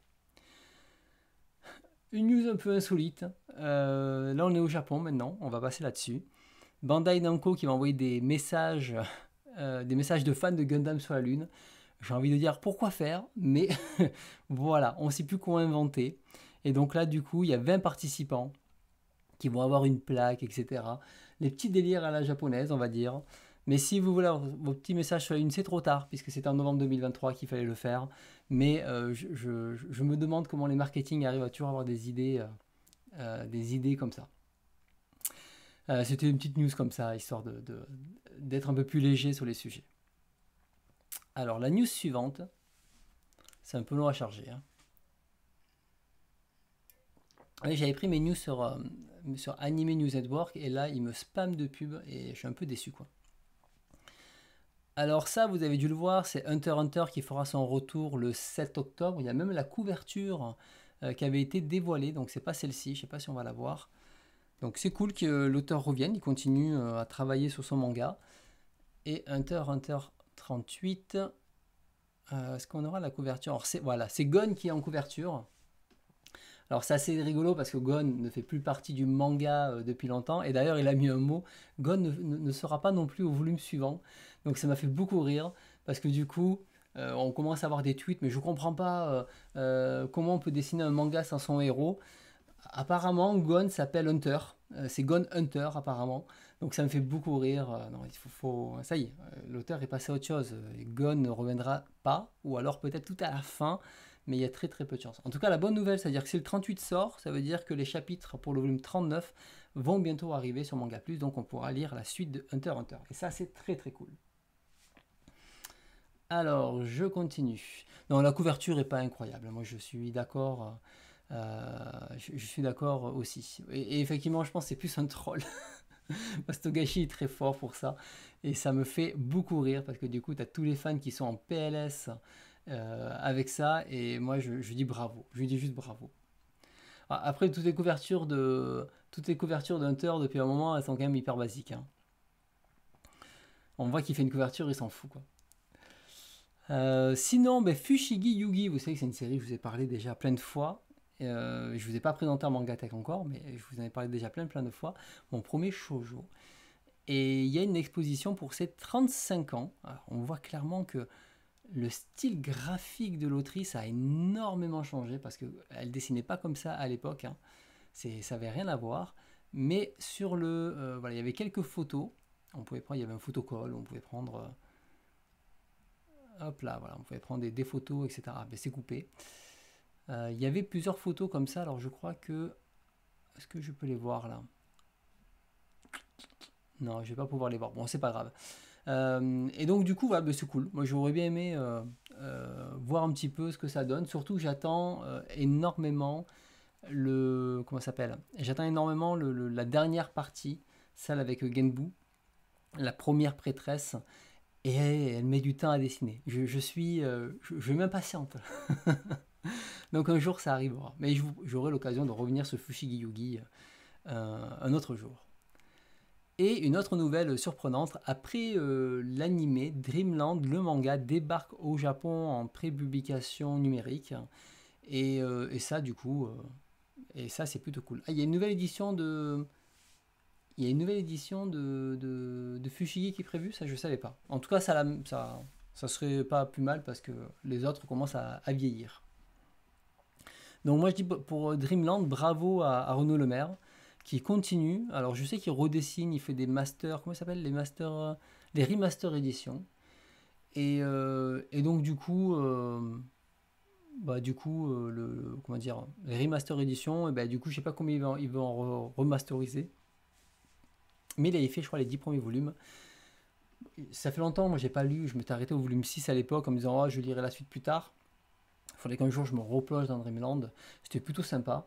Une news un peu insolite. Euh, là, on est au Japon maintenant. On va passer là-dessus. Bandai Namco qui va envoyer des messages, euh, des messages de fans de Gundam sur la Lune. J'ai envie de dire pourquoi faire, mais voilà, on ne sait plus quoi inventer. Et donc là, du coup, il y a 20 participants qui vont avoir une plaque, etc. Les petits délires à la japonaise, on va dire. Mais si vous voulez avoir vos petits messages sur la Lune, c'est trop tard, puisque c'était en novembre 2023 qu'il fallait le faire. Mais euh, je, me demande comment les marketing arrivent à toujours avoir des idées, euh, euh, des idées comme ça. C'était une petite news comme ça, histoire d'être un peu plus léger sur les sujets. Alors la news suivante, c'est un peu long à charger. Hein. J'avais pris mes news sur, sur Anime News Network et là il me spamment de pub et je suis un peu déçu quoi. Alors ça, vous avez dû le voir, c'est Hunter Hunter qui fera son retour le 7 octobre. Il y a même la couverture euh, qui avait été dévoilée, donc c'est pas celle-ci, je sais pas si on va la voir. Donc c'est cool que l'auteur revienne, il continue euh, à travailler sur son manga. Et Hunter Hunter 38, euh, est-ce qu'on aura la couverture Alors c'est voilà, c'est Gon qui est en couverture. Alors c'est assez rigolo parce que Gon ne fait plus partie du manga euh, depuis longtemps, et d'ailleurs il a mis un mot, Gon ne, sera pas non plus au volume suivant. Donc ça m'a fait beaucoup rire, parce que du coup, euh, on commence à avoir des tweets, mais je comprends pas euh, comment on peut dessiner un manga sans son héros. Apparemment, Gon s'appelle Hunter. c'est Gon Hunter, apparemment. Donc ça me fait beaucoup rire. non, il faut, Ça y est, l'auteur est passé à autre chose. Gon ne reviendra pas, ou alors peut-être tout à la fin mais il y a très très peu de chance. En tout cas, la bonne nouvelle, c'est-à-dire que si le 38 sort, ça veut dire que les chapitres pour le volume 39 vont bientôt arriver sur Manga Plus, donc on pourra lire la suite de Hunter Hunter. Et ça, c'est très très cool. Alors, je continue. Non, la couverture n'est pas incroyable. Moi, je suis d'accord. Euh, je, suis d'accord aussi. Et, effectivement, je pense que c'est plus un troll. Mastogashi est très fort pour ça. Et ça me fait beaucoup rire parce que du coup, tu as tous les fans qui sont en PLS euh, avec ça. Et moi, je, dis bravo. Je lui dis juste bravo. Ah, après, toutes les couvertures de toutes les couvertures d'Hunter depuis un moment, elles sont quand même hyper basiques. Hein. On voit qu'il fait une couverture, il s'en fout quoi. Euh, sinon, ben, Fushigi Yugi, vous savez que c'est une série je vous ai parlé déjà plein de fois. je euh, je vous ai pas présenté un manga tech encore, mais je vous en ai parlé déjà plein plein de fois. Mon premier shoujo. Et il y a une exposition pour ses 35 ans. on voit clairement que le style graphique de l'autrice a énormément changé parce qu'elle ne dessinait pas comme ça à l'époque. Hein. Ça n'avait rien à voir. Mais sur le. Euh, voilà, il y avait quelques photos. On pouvait prendre, il y avait un photocall, on pouvait prendre. Euh, hop là, voilà, on pouvait prendre des, photos, etc. Ah, c'est coupé. Euh, il y avait plusieurs photos comme ça, alors je crois que. Est-ce que je peux les voir là Non, je ne vais pas pouvoir les voir. Bon, c'est pas grave. Euh, et donc du coup, voilà, bah, c'est cool. Moi, j'aurais bien aimé euh, euh, voir un petit peu ce que ça donne. Surtout, j'attends énormément le comment s'appelle J'attends énormément la dernière partie, celle avec Genbu, la première prêtresse, et elle, met du temps à dessiner. Je, suis, je, m'impatiente. Donc un jour ça arrivera, mais j'aurai l'occasion de revenir sur Fushigi Yugi un autre jour. Et une autre nouvelle surprenante, après l'anime, euh, l'animé, Dreamland, le manga débarque au Japon en prépublication numérique. Et, euh, ça, du coup, euh, et ça, c'est plutôt cool. Ah, il y a une nouvelle édition de, il y a une nouvelle édition de, de, Fushigi qui est prévue, ça je ne savais pas. En tout cas, ça, ça, ça serait pas plus mal parce que les autres commencent à, vieillir. Donc moi je dis pour Dreamland, bravo à, à Renaud maire qui continue. Alors je sais qu'il redessine, il fait des masters, comment ça s'appelle Les masters, euh, les remaster éditions. Euh, et, donc du coup, euh, bah, du coup, le, comment dire, les remaster éditions, et bah, du coup, je sais pas combien il va, en, remasteriser. Mais il avait fait, je crois, les 10 premiers volumes. Ça fait longtemps, moi j'ai pas lu, je m'étais arrêté au volume 6 à l'époque en me disant oh, je lirai la suite plus tard. Il faudrait qu'un jour je me replonge dans Dreamland. C'était plutôt sympa.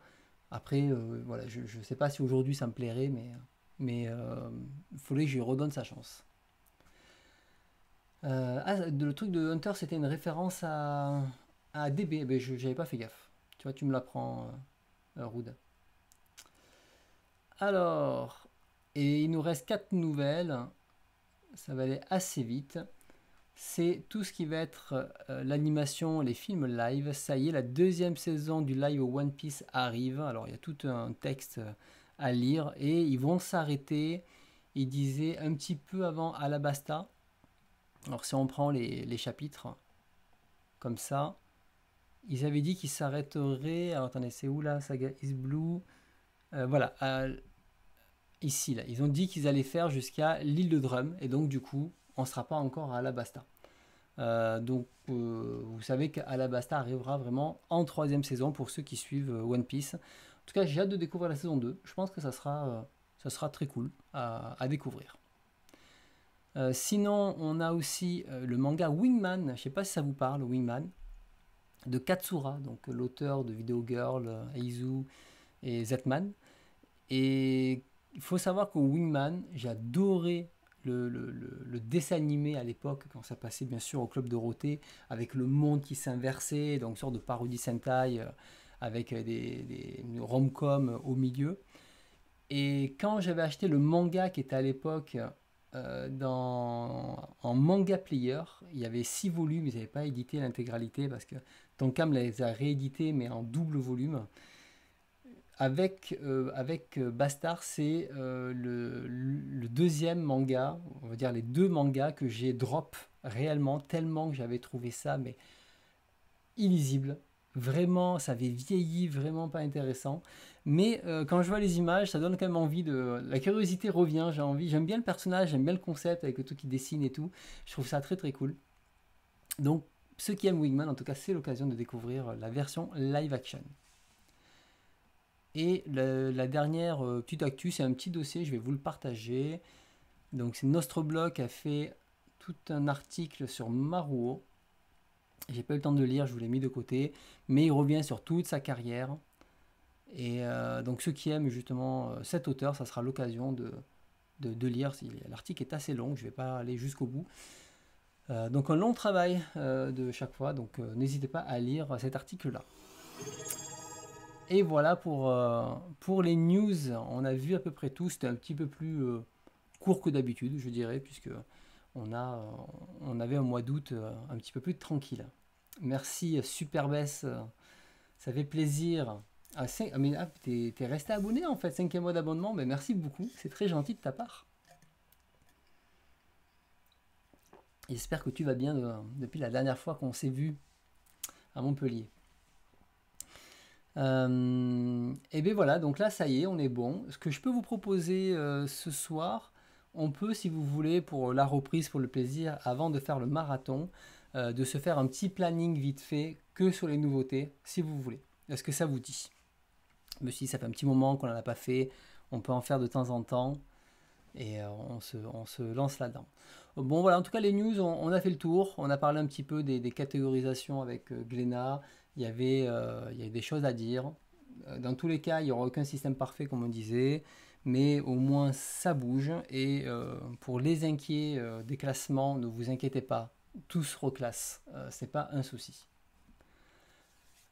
Après, euh, voilà, je ne sais pas si aujourd'hui ça me plairait, mais mais euh, faudrait que je lui redonne sa chance. Euh, ah, le truc de Hunter, c'était une référence à, DB. mais ben, je n'avais pas fait gaffe. Tu vois, tu me l'apprends, prends, euh, Rude. Alors, et il nous reste 4 nouvelles. Ça va aller assez vite c'est tout ce qui va être euh, l'animation, les films live. Ça y est, la deuxième saison du live One Piece arrive. Alors il y a tout un texte euh, à lire et ils vont s'arrêter, ils disaient un petit peu avant Alabasta. Alors si on prend les, chapitres, comme ça, ils avaient dit qu'ils s'arrêteraient. Alors attendez, c'est où là Saga is Blue. Euh, voilà, ici là. Ils ont dit qu'ils allaient faire jusqu'à l'île de Drum. Et donc du coup, on ne sera pas encore à Alabasta. Euh, donc, euh, vous savez qu'Alabasta arrivera vraiment en troisième saison pour ceux qui suivent euh, One Piece. En tout cas, j'ai hâte de découvrir la saison 2. Je pense que ça sera, ça sera très cool à, découvrir. sinon, on a aussi le manga Wingman. Je ne sais pas si ça vous parle, Wingman, de Katsura, donc l'auteur de Video Girl, Aizu et Zetman. Et il faut savoir que Wingman, adoré le, le, dessin animé à l'époque, quand ça passait bien sûr au Club de Dorothée, avec le monde qui s'inversait, donc une sorte de parodie Sentai, euh, avec euh, des, des rom-com au milieu. Et quand j'avais acheté le manga qui était à l'époque euh, en manga player, il y avait six volumes, ils n'avaient pas édité l'intégralité parce que Tonkam les a réédités mais en double volume avec, euh, avec euh, Bastard, c'est euh, le, deuxième manga, on va dire les deux mangas que j'ai drop réellement, tellement que j'avais trouvé ça, mais illisible. Vraiment, ça avait vieilli, vraiment pas intéressant. Mais quand je vois les images, ça donne quand même envie de. La curiosité revient, j'ai envie. J'aime bien le personnage, j'aime bien le concept avec le tout qui dessine et tout. Je trouve ça très très cool. Donc, ceux qui aiment Wingman, en tout cas, c'est l'occasion de découvrir la version live action. Et la, dernière euh, petite actu, c'est un petit dossier, je vais vous le partager. Donc c'est qui a fait tout un article sur Maruo. J'ai pas eu le temps de le lire, je vous l'ai mis de côté, mais il revient sur toute sa carrière. Et euh, donc ceux qui aiment justement euh, cet auteur, ça sera l'occasion de, de, lire. L'article est assez long, je vais pas aller jusqu'au bout. donc un long travail de chaque fois, donc n'hésitez pas à lire cet article-là. Et voilà pour, euh, pour les news. On a vu à peu près tout. C'était un petit peu plus euh, court que d'habitude, je dirais, puisque on, a, euh, on avait un mois d'août un petit peu plus tranquille. Merci Superbess. Ça fait plaisir. Ah, ah mais t'es es resté abonné en fait, cinquième mois d'abonnement. Mais merci beaucoup. C'est très gentil de ta part. J'espère que tu vas bien depuis la dernière fois qu'on s'est vu à Montpellier. Euh, et bien voilà, donc là ça y est, on est bon. Ce que je peux vous proposer euh, ce soir, on peut, si vous voulez, pour la reprise, pour le plaisir, avant de faire le marathon, euh, de se faire un petit planning vite fait que sur les nouveautés, si vous voulez. Est-ce que ça vous dit Mais si ça fait un petit moment qu'on n'en a pas fait, on peut en faire de temps en temps et on se, lance là-dedans. Bon voilà, en tout cas les news, on, a fait le tour, on a parlé un petit peu des, des catégorisations avec Glénat, il y avait il euh, y des choses à dire. Euh, dans tous les cas, il n'y aura aucun système parfait, comme on disait, mais au moins ça bouge. Et euh, pour les inquiets des classements, ne vous inquiétez pas, tous reclassent, c'est pas un souci.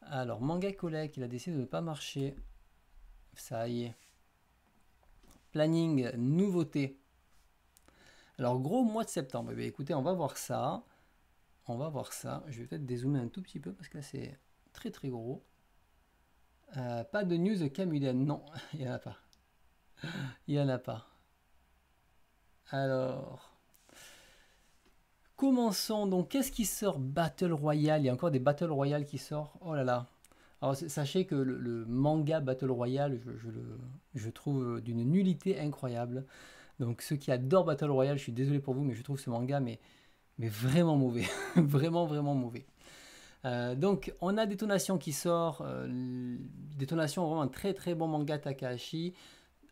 Alors, Manga Collect, il a décidé de ne pas marcher. Ça y est. Planning, nouveauté. Alors, gros mois de septembre. Eh écoutez, on va voir ça. On va voir ça. Je vais peut-être dézoomer un tout petit peu parce que là, c'est très très gros. Euh, pas de news de non, il n'y en a pas. Il n'y en a pas. Alors, commençons donc. Qu'est-ce qui sort Battle Royale Il y a encore des Battle Royale qui sortent. Oh là là. Alors, sachez que le, manga Battle Royale, je, le, je trouve d'une nullité incroyable. Donc, ceux qui adorent Battle Royale, je suis désolé pour vous, mais je trouve ce manga mais, mais vraiment mauvais. vraiment, vraiment mauvais. Euh, donc on a Détonation qui sort, euh, Détonation vraiment un très très bon manga Takahashi.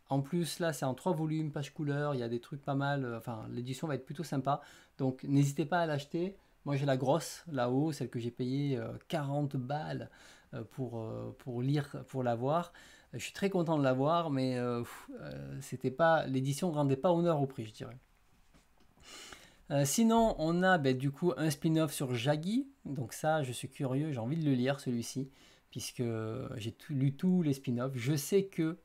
En plus là c'est en trois volumes, page couleur, il y a des trucs pas mal, euh, enfin l'édition va être plutôt sympa. Donc n'hésitez pas à l'acheter. Moi j'ai la grosse là-haut, celle que j'ai payée 40 balles pour, pour lire, pour l'avoir. Je suis très content de l'avoir, mais c'était pas l'édition rendait pas honneur au prix, je dirais. Euh, sinon, on a ben, du coup un spin-off sur Jagi. Donc ça, je suis curieux, j'ai envie de le lire celui-ci, puisque j'ai lu tous les spin-offs. Je sais que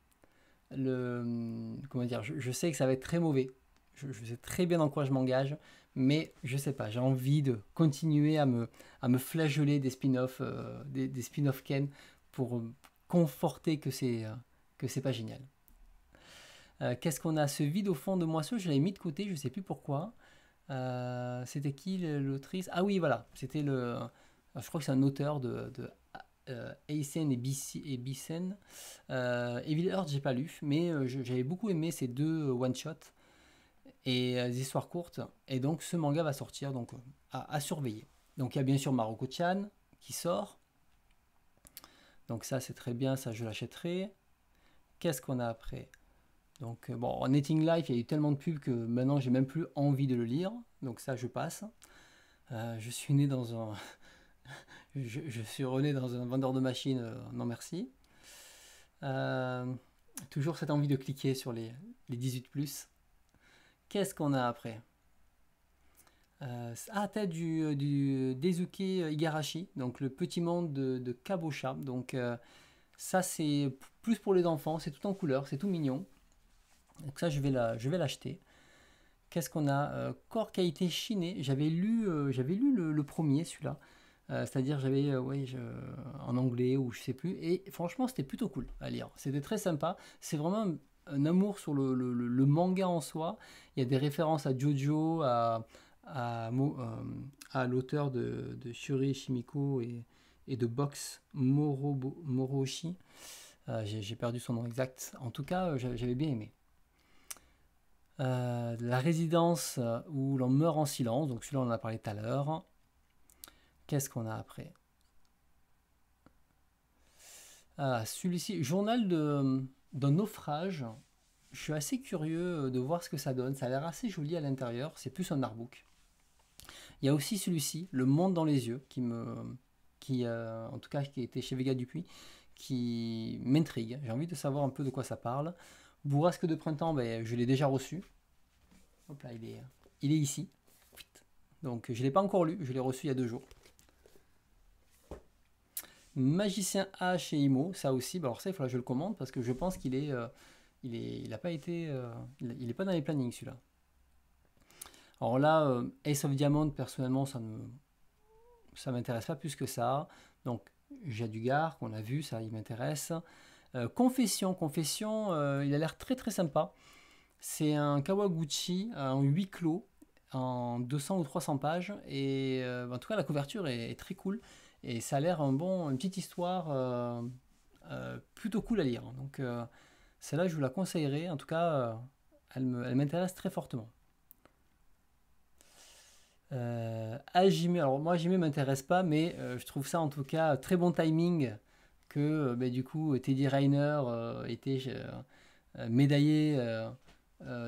le comment dire, je, sais que ça va être très mauvais. Je, sais très bien en quoi je m'engage, mais je sais pas, j'ai envie de continuer à me, à me flageoler des spin-offs, euh, des, spin-off Ken pour conforter que c'est euh, que c'est pas génial. Qu'est-ce qu'on a Ce vide au fond de moi, ce je l'avais mis de côté, je sais plus pourquoi. Euh, c'était qui l'autrice Ah oui, voilà, c'était le. Je crois que c'est un auteur de, de euh, et, BC, et Bisen. Euh, Evil Earth, j'ai pas lu, mais euh, j'avais beaucoup aimé ces deux one-shots et les histoires courtes. Et donc, ce manga va sortir, donc à, surveiller. Donc, il y a bien sûr maroko qui sort. Donc, ça, c'est très bien, ça, je l'achèterai. Qu'est-ce qu'on a après donc euh, bon, en Netting Life, il y a eu tellement de pubs que maintenant j'ai même plus envie de le lire. Donc ça, je passe. Euh, je suis né dans un, je, suis rené dans un vendeur de machines. Euh, non merci. toujours cette envie de cliquer sur les, 18 Qu'est-ce qu'on a après Ah, tête du, du Dezuke Igarashi, donc le petit monde de, Kabocha. Donc ça, c'est plus pour les enfants. C'est tout en couleur, c'est tout mignon. Donc ça, je vais l'acheter. Qu'est-ce qu'on a euh, Corps qualité chiné. J'avais lu, euh, j'avais lu le, premier, celui-là. Euh, c'est-à-dire, j'avais, ouais, en anglais ou je sais plus. Et franchement, c'était plutôt cool à lire. C'était très sympa. C'est vraiment un, amour sur le, le, manga en soi. Il y a des références à Jojo, à, à, à l'auteur de, de, Shuri Shimiko et, de Box Morobo, Moroshi. J'ai perdu son nom exact. En tout cas, j'avais bien aimé. Euh, la résidence euh, où l'on meurt en silence, donc celui-là on en a parlé tout à l'heure. Qu'est-ce qu'on a après ah, Celui-ci, journal d'un naufrage. Je suis assez curieux euh, de voir ce que ça donne. Ça a l'air assez joli à l'intérieur. C'est plus un artbook. Il y a aussi celui-ci, Le Monde dans les yeux, qui me, qui, en tout cas, qui était chez Vega Dupuis, qui m'intrigue. J'ai envie de savoir un peu de quoi ça parle. Bourrasque de printemps, ben, je l'ai déjà reçu. Hop là, il est, il est ici. Donc je ne l'ai pas encore lu, je l'ai reçu il y a deux jours. Magicien H et Imo, ça aussi, ben alors ça il faudra que je le commande parce que je pense qu'il est, euh, il est, il a pas été, euh, il n'est pas dans les plannings celui-là. Alors là, euh, Ace of Diamond, personnellement, ça ne ça m'intéresse pas plus que ça. Donc Jadugar, qu'on a vu, ça il m'intéresse. Euh, confession, Confession, euh, il a l'air très très sympa. C'est un Kawaguchi euh, en huis clos, en 200 ou 300 pages. Et en tout cas, la couverture est, très cool. Et ça a l'air un bon, une petite histoire plutôt cool à lire. Donc celle-là, je vous la conseillerais. En tout cas, elle m'intéresse très fortement. Euh, Ajime, alors moi Ajime m'intéresse pas, mais je trouve ça en tout cas très bon timing que euh, bah, du coup Teddy Reiner euh, était euh, médaillé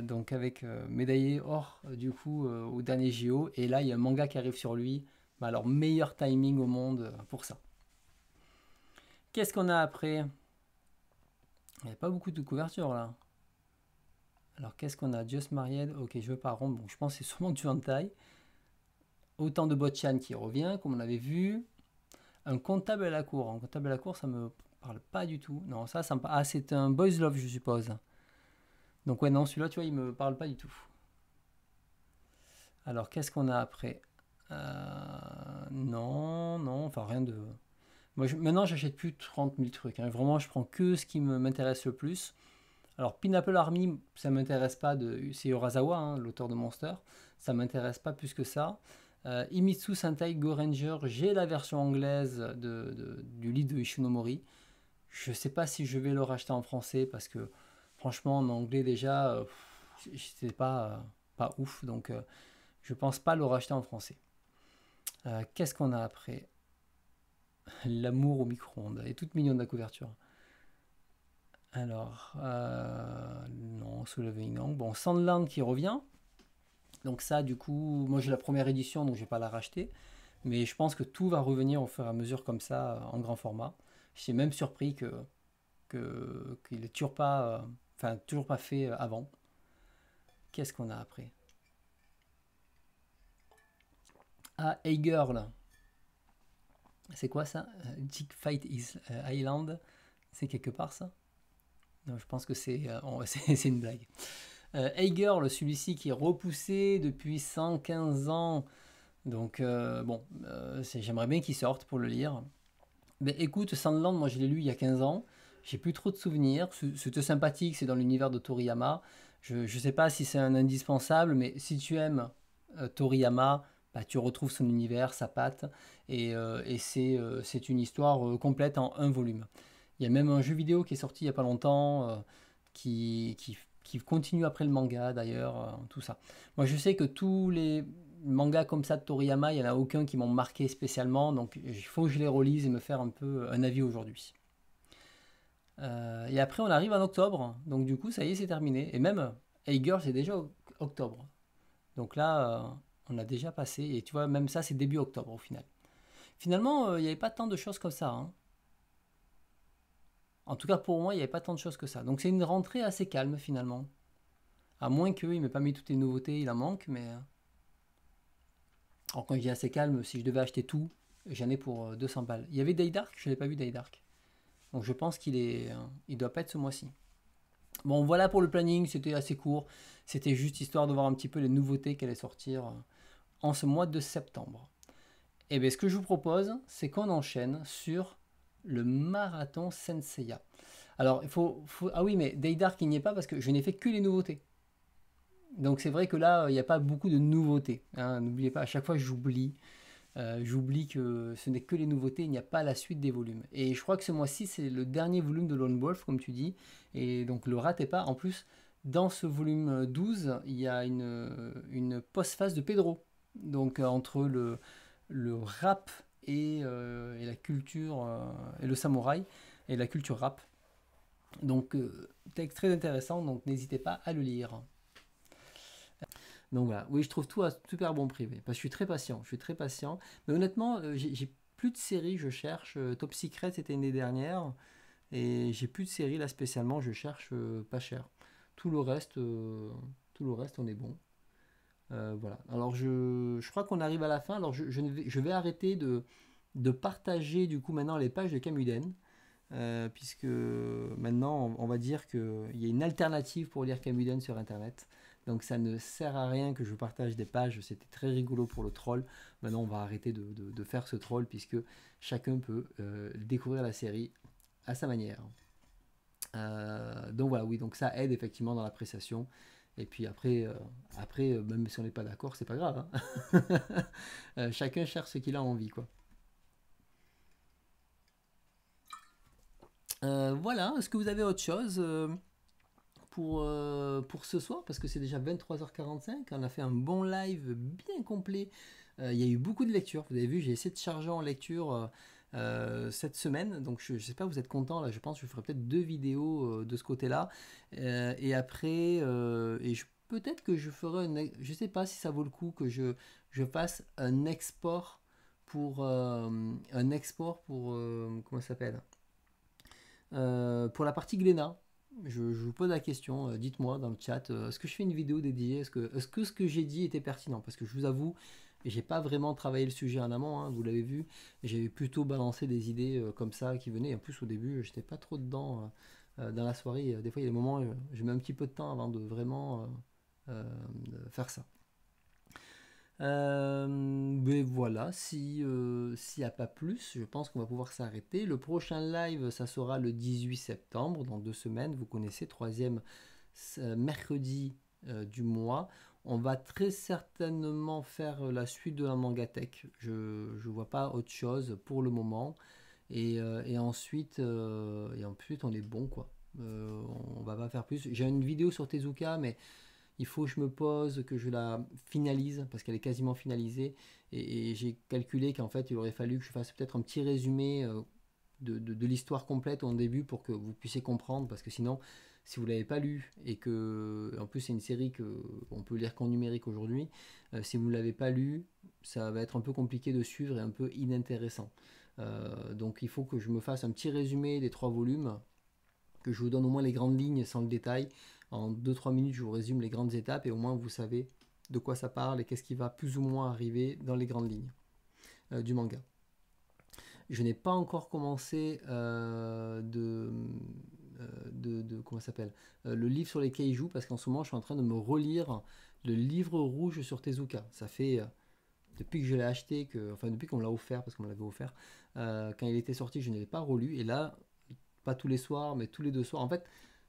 donc avec médaillé or du coup au dernier JO et là il y a un manga qui arrive sur lui bah, alors meilleur timing au monde pour ça qu'est-ce qu'on a après il n'y a pas beaucoup de couverture là alors qu'est-ce qu'on a Just Married, ok je veux pas rompre bon je pense c'est sûrement du autant de Botchan qui revient comme on avait vu un comptable à la cour. Un comptable à la cour, ça me parle pas du tout. Non, ça, ça me Ah, c'est un Boys Love, je suppose. Donc, ouais, non, celui-là, tu vois, il me parle pas du tout. Alors, qu'est-ce qu'on a après euh, Non, non, enfin, rien de. Moi, maintenant, j'achète plus 30 000 trucs. Hein. Vraiment, je prends que ce qui m'intéresse le plus. Alors, Pineapple Army, ça m'intéresse pas. De... C'est Urasawa, hein, l'auteur de Monster. Ça m'intéresse pas plus que ça. Euh, Imitsu Sentai Go Ranger, j'ai la version anglaise de, du lead de Ishinomori. Je ne sais pas si je vais le racheter en français parce que franchement en anglais déjà, euh, c'était pas, euh, pas ouf. Donc je pense pas le racheter en français. Qu'est-ce qu'on a après L'amour au micro-ondes. est toute mignonne la couverture. Alors, non, Sous Bon, Sandland qui revient. Donc ça, du coup, moi j'ai la première édition, donc je vais pas la racheter. Mais je pense que tout va revenir au fur et à mesure comme ça, euh, en grand format. Je suis même surpris que qu'il n'est toujours pas, euh, enfin toujours pas fait euh, avant. Qu'est-ce qu'on a après Ah, Hey Girl. C'est quoi ça Jig Fight Island. C'est quelque part ça non, Je pense que c'est c'est une blague. Euh, celui-ci qui est repoussé depuis 115 ans. Donc euh, bon, euh, j'aimerais bien qu'il sorte pour le lire. Mais écoute, Sandland, moi je l'ai lu il y a 15 ans. J'ai plus trop de souvenirs. C'est sympathique, c'est dans l'univers de Toriyama. Je ne sais pas si c'est un indispensable, mais si tu aimes euh, Toriyama, bah, tu retrouves son univers, sa patte. Et, c'est une histoire complète en un volume. Il y a même un jeu vidéo qui est sorti il n'y a pas longtemps qui, qui qui continue après le manga d'ailleurs, euh, tout ça. Moi je sais que tous les mangas comme ça de Toriyama, il n'y en a aucun qui m'ont marqué spécialement, donc il faut que je les relise et me faire un peu euh, un avis aujourd'hui. Euh, et après on arrive en octobre, donc du coup ça y est c'est terminé. Et même Hey Girl c'est déjà octobre. Donc là on a déjà passé, et tu vois même ça c'est début octobre au final. Finalement il n'y avait pas tant de choses comme ça. Hein. En tout cas, pour moi, il n'y avait pas tant de choses que ça. Donc c'est une rentrée assez calme finalement. À moins qu'il ne m'ait pas mis toutes les nouveautés, il en manque, mais. Alors quand je assez calme, si je devais acheter tout, j'en ai pour 200 euh, balles. Il y avait Daydark je n'ai pas vu Daydark. Donc je pense qu'il est, euh, il doit pas être ce mois-ci. Bon, voilà pour le planning, c'était assez court. C'était juste histoire de voir un petit peu les nouveautés qui allaient sortir euh, en ce mois de septembre. Et eh bien, ce que je vous propose, c'est qu'on enchaîne sur le marathon Senseiya. Alors, il faut, Ah oui, mais daydark il n'y est pas parce que je n'ai fait que les nouveautés. Donc, c'est vrai que là, il n'y a pas beaucoup de nouveautés. Hein. N'oubliez pas, à chaque fois, j'oublie. Euh, j'oublie que ce n'est que les nouveautés, il n'y a pas la suite des volumes. Et je crois que ce mois-ci, c'est le dernier volume de Lone Wolf, comme tu dis. Et donc, le ratez pas. En plus, dans ce volume 12, il y a une, une post-phase de Pedro. Donc, euh, entre le, le rap euh, et, la culture, euh, et le samouraï, et la culture rap. Donc, euh, texte très intéressant, donc n'hésitez pas à le lire. Donc voilà, oui, je trouve tout à super bon privé, parce que je suis très patient, je suis très patient. Mais honnêtement, j'ai plus de séries, je cherche. Top Secret, c'était l'année dernière Et j'ai plus de séries là spécialement, je cherche pas cher. Tout le reste, tout le reste, on est bon. Euh, voilà. Alors je, crois qu'on arrive à la fin. Alors je, vais arrêter de, partager du coup maintenant les pages de Camuden. Euh, puisque maintenant on, va dire qu'il y a une alternative pour lire Camuden sur internet. Donc ça ne sert à rien que je partage des pages, c'était très rigolo pour le troll. Maintenant on va arrêter de, faire ce troll puisque chacun peut euh, découvrir la série à sa manière. donc voilà, oui, donc ça aide effectivement dans l'appréciation. Et puis après, euh, après euh, même si on n'est pas d'accord, c'est pas grave. Hein. Euh, chacun cherche ce qu'il a envie, quoi. voilà, est-ce que vous avez autre chose pour, pour ce soir Parce que c'est déjà 23h45, on a fait un bon live bien complet. Il y a eu beaucoup de lectures, vous avez vu, j'ai essayé de charger en lecture euh, cette semaine. Donc je, sais pas, vous êtes content là, je pense que je ferai peut-être deux vidéos euh, de ce côté-là. Euh, et après, et je, peut-être que je ferai, je sais pas si ça vaut le coup que je, je fasse un export pour un export pour comment ça s'appelle pour la partie Glénat. Je, vous pose la question, dites-moi dans le chat, est-ce que je fais une vidéo dédiée ce que, est -ce que ce que j'ai dit était pertinent Parce que je vous avoue, j'ai pas vraiment travaillé le sujet en amont, hein, vous l'avez vu. J'ai plutôt balancé des idées euh, comme ça qui venaient. En plus, au début, j'étais pas trop dedans euh, euh, dans la soirée. Des fois, il y a des moments, je mets un petit peu de temps avant de vraiment faire ça. mais ben voilà, si s'il n'y a pas plus, je pense qu'on va pouvoir s'arrêter. Le prochain live, ça sera le 18 septembre, dans deux semaines. Vous connaissez, troisième mercredi du mois on va très certainement faire euh, la suite de la Mangatech. Je ne vois pas autre chose pour le moment. Et, euh, ensuite, euh, et on est bon, quoi. on va pas faire plus. J'ai une vidéo sur Tezuka, mais il faut que je me pose, que je la finalise, parce qu'elle est quasiment finalisée. Et, j'ai calculé qu'en fait, il aurait fallu que je fasse peut-être un petit résumé de, l'histoire complète en début pour que vous puissiez comprendre, parce que sinon, si vous ne l'avez pas lu et que en plus c'est une série qu'on on peut lire qu'en numérique aujourd'hui, euh, si vous ne l'avez pas lu, ça va être un peu compliqué de suivre et un peu inintéressant. Euh, donc il faut que je me fasse un petit résumé des trois volumes, que je vous donne au moins les grandes lignes sans le détail. En 2-3 minutes, je vous résume les grandes étapes et au moins vous savez de quoi ça parle et qu'est-ce qui va plus ou moins arriver dans les grandes lignes euh, du manga. Je n'ai pas encore commencé de euh, de, de, comment s'appelle euh, le livre sur les cailloux parce qu'en ce moment je suis en train de me relire le livre rouge sur Tezuka. Ça fait euh, depuis que je l'ai acheté, que, enfin depuis qu'on l'a offert, parce qu'on l'avait offert, quand il était sorti, je ne l'ai pas relu. Et là, pas tous les soirs, mais tous les deux soirs. En fait,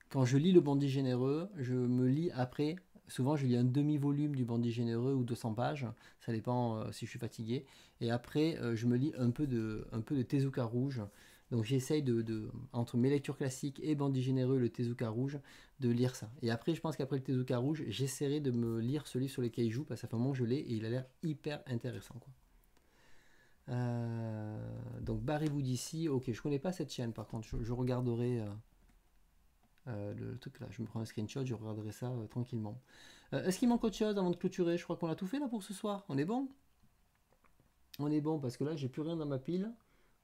quand je lis le bandit généreux, je me lis après. Souvent, je lis un demi-volume du bandit généreux ou 200 pages. Ça dépend si je suis fatigué. Et après, je me lis un peu de, un peu de Tezuka rouge. Donc j'essaye de, entre mes lectures classiques et Bandit Généreux, le Tezuka Rouge, de lire ça. Et après, je pense qu'après le Tezuka Rouge, j'essaierai de me lire ce livre sur les kaiju, parce que un moment je l'ai et il a l'air hyper intéressant. Quoi. Euh, donc barrez-vous d'ici. Ok, je connais pas cette chaîne par contre, je, regarderai. Euh, euh, le, truc là, je me prends un screenshot, je regarderai ça tranquillement. Est-ce qu'il manque autre chose avant de clôturer Je crois qu'on a tout fait là pour ce soir. On est bon On est bon parce que là j'ai plus rien dans ma pile.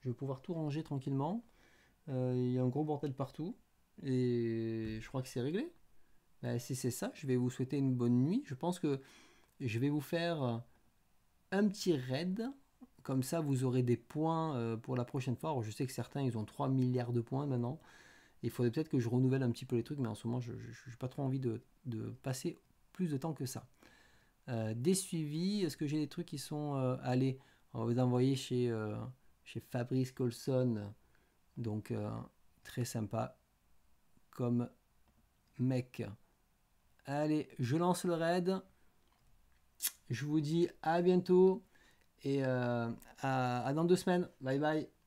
Je vais pouvoir tout ranger tranquillement. Euh, il y a un gros bordel partout. Et je crois que c'est réglé. Bah, si c'est ça, je vais vous souhaiter une bonne nuit. Je pense que je vais vous faire un petit raid. Comme ça, vous aurez des points euh, pour la prochaine fois. je sais que certains, ils ont 3 milliards de points maintenant. Il faudrait peut-être que je renouvelle un petit peu les trucs, mais en ce moment, je n'ai pas trop envie de, passer plus de temps que ça. Euh, des suivis, est-ce que j'ai des trucs qui sont allés On va vous envoyer chez chez Fabrice Colson. Donc euh, très sympa comme mec. Allez, je lance le raid. Je vous dis à bientôt et euh, à dans deux semaines. Bye bye.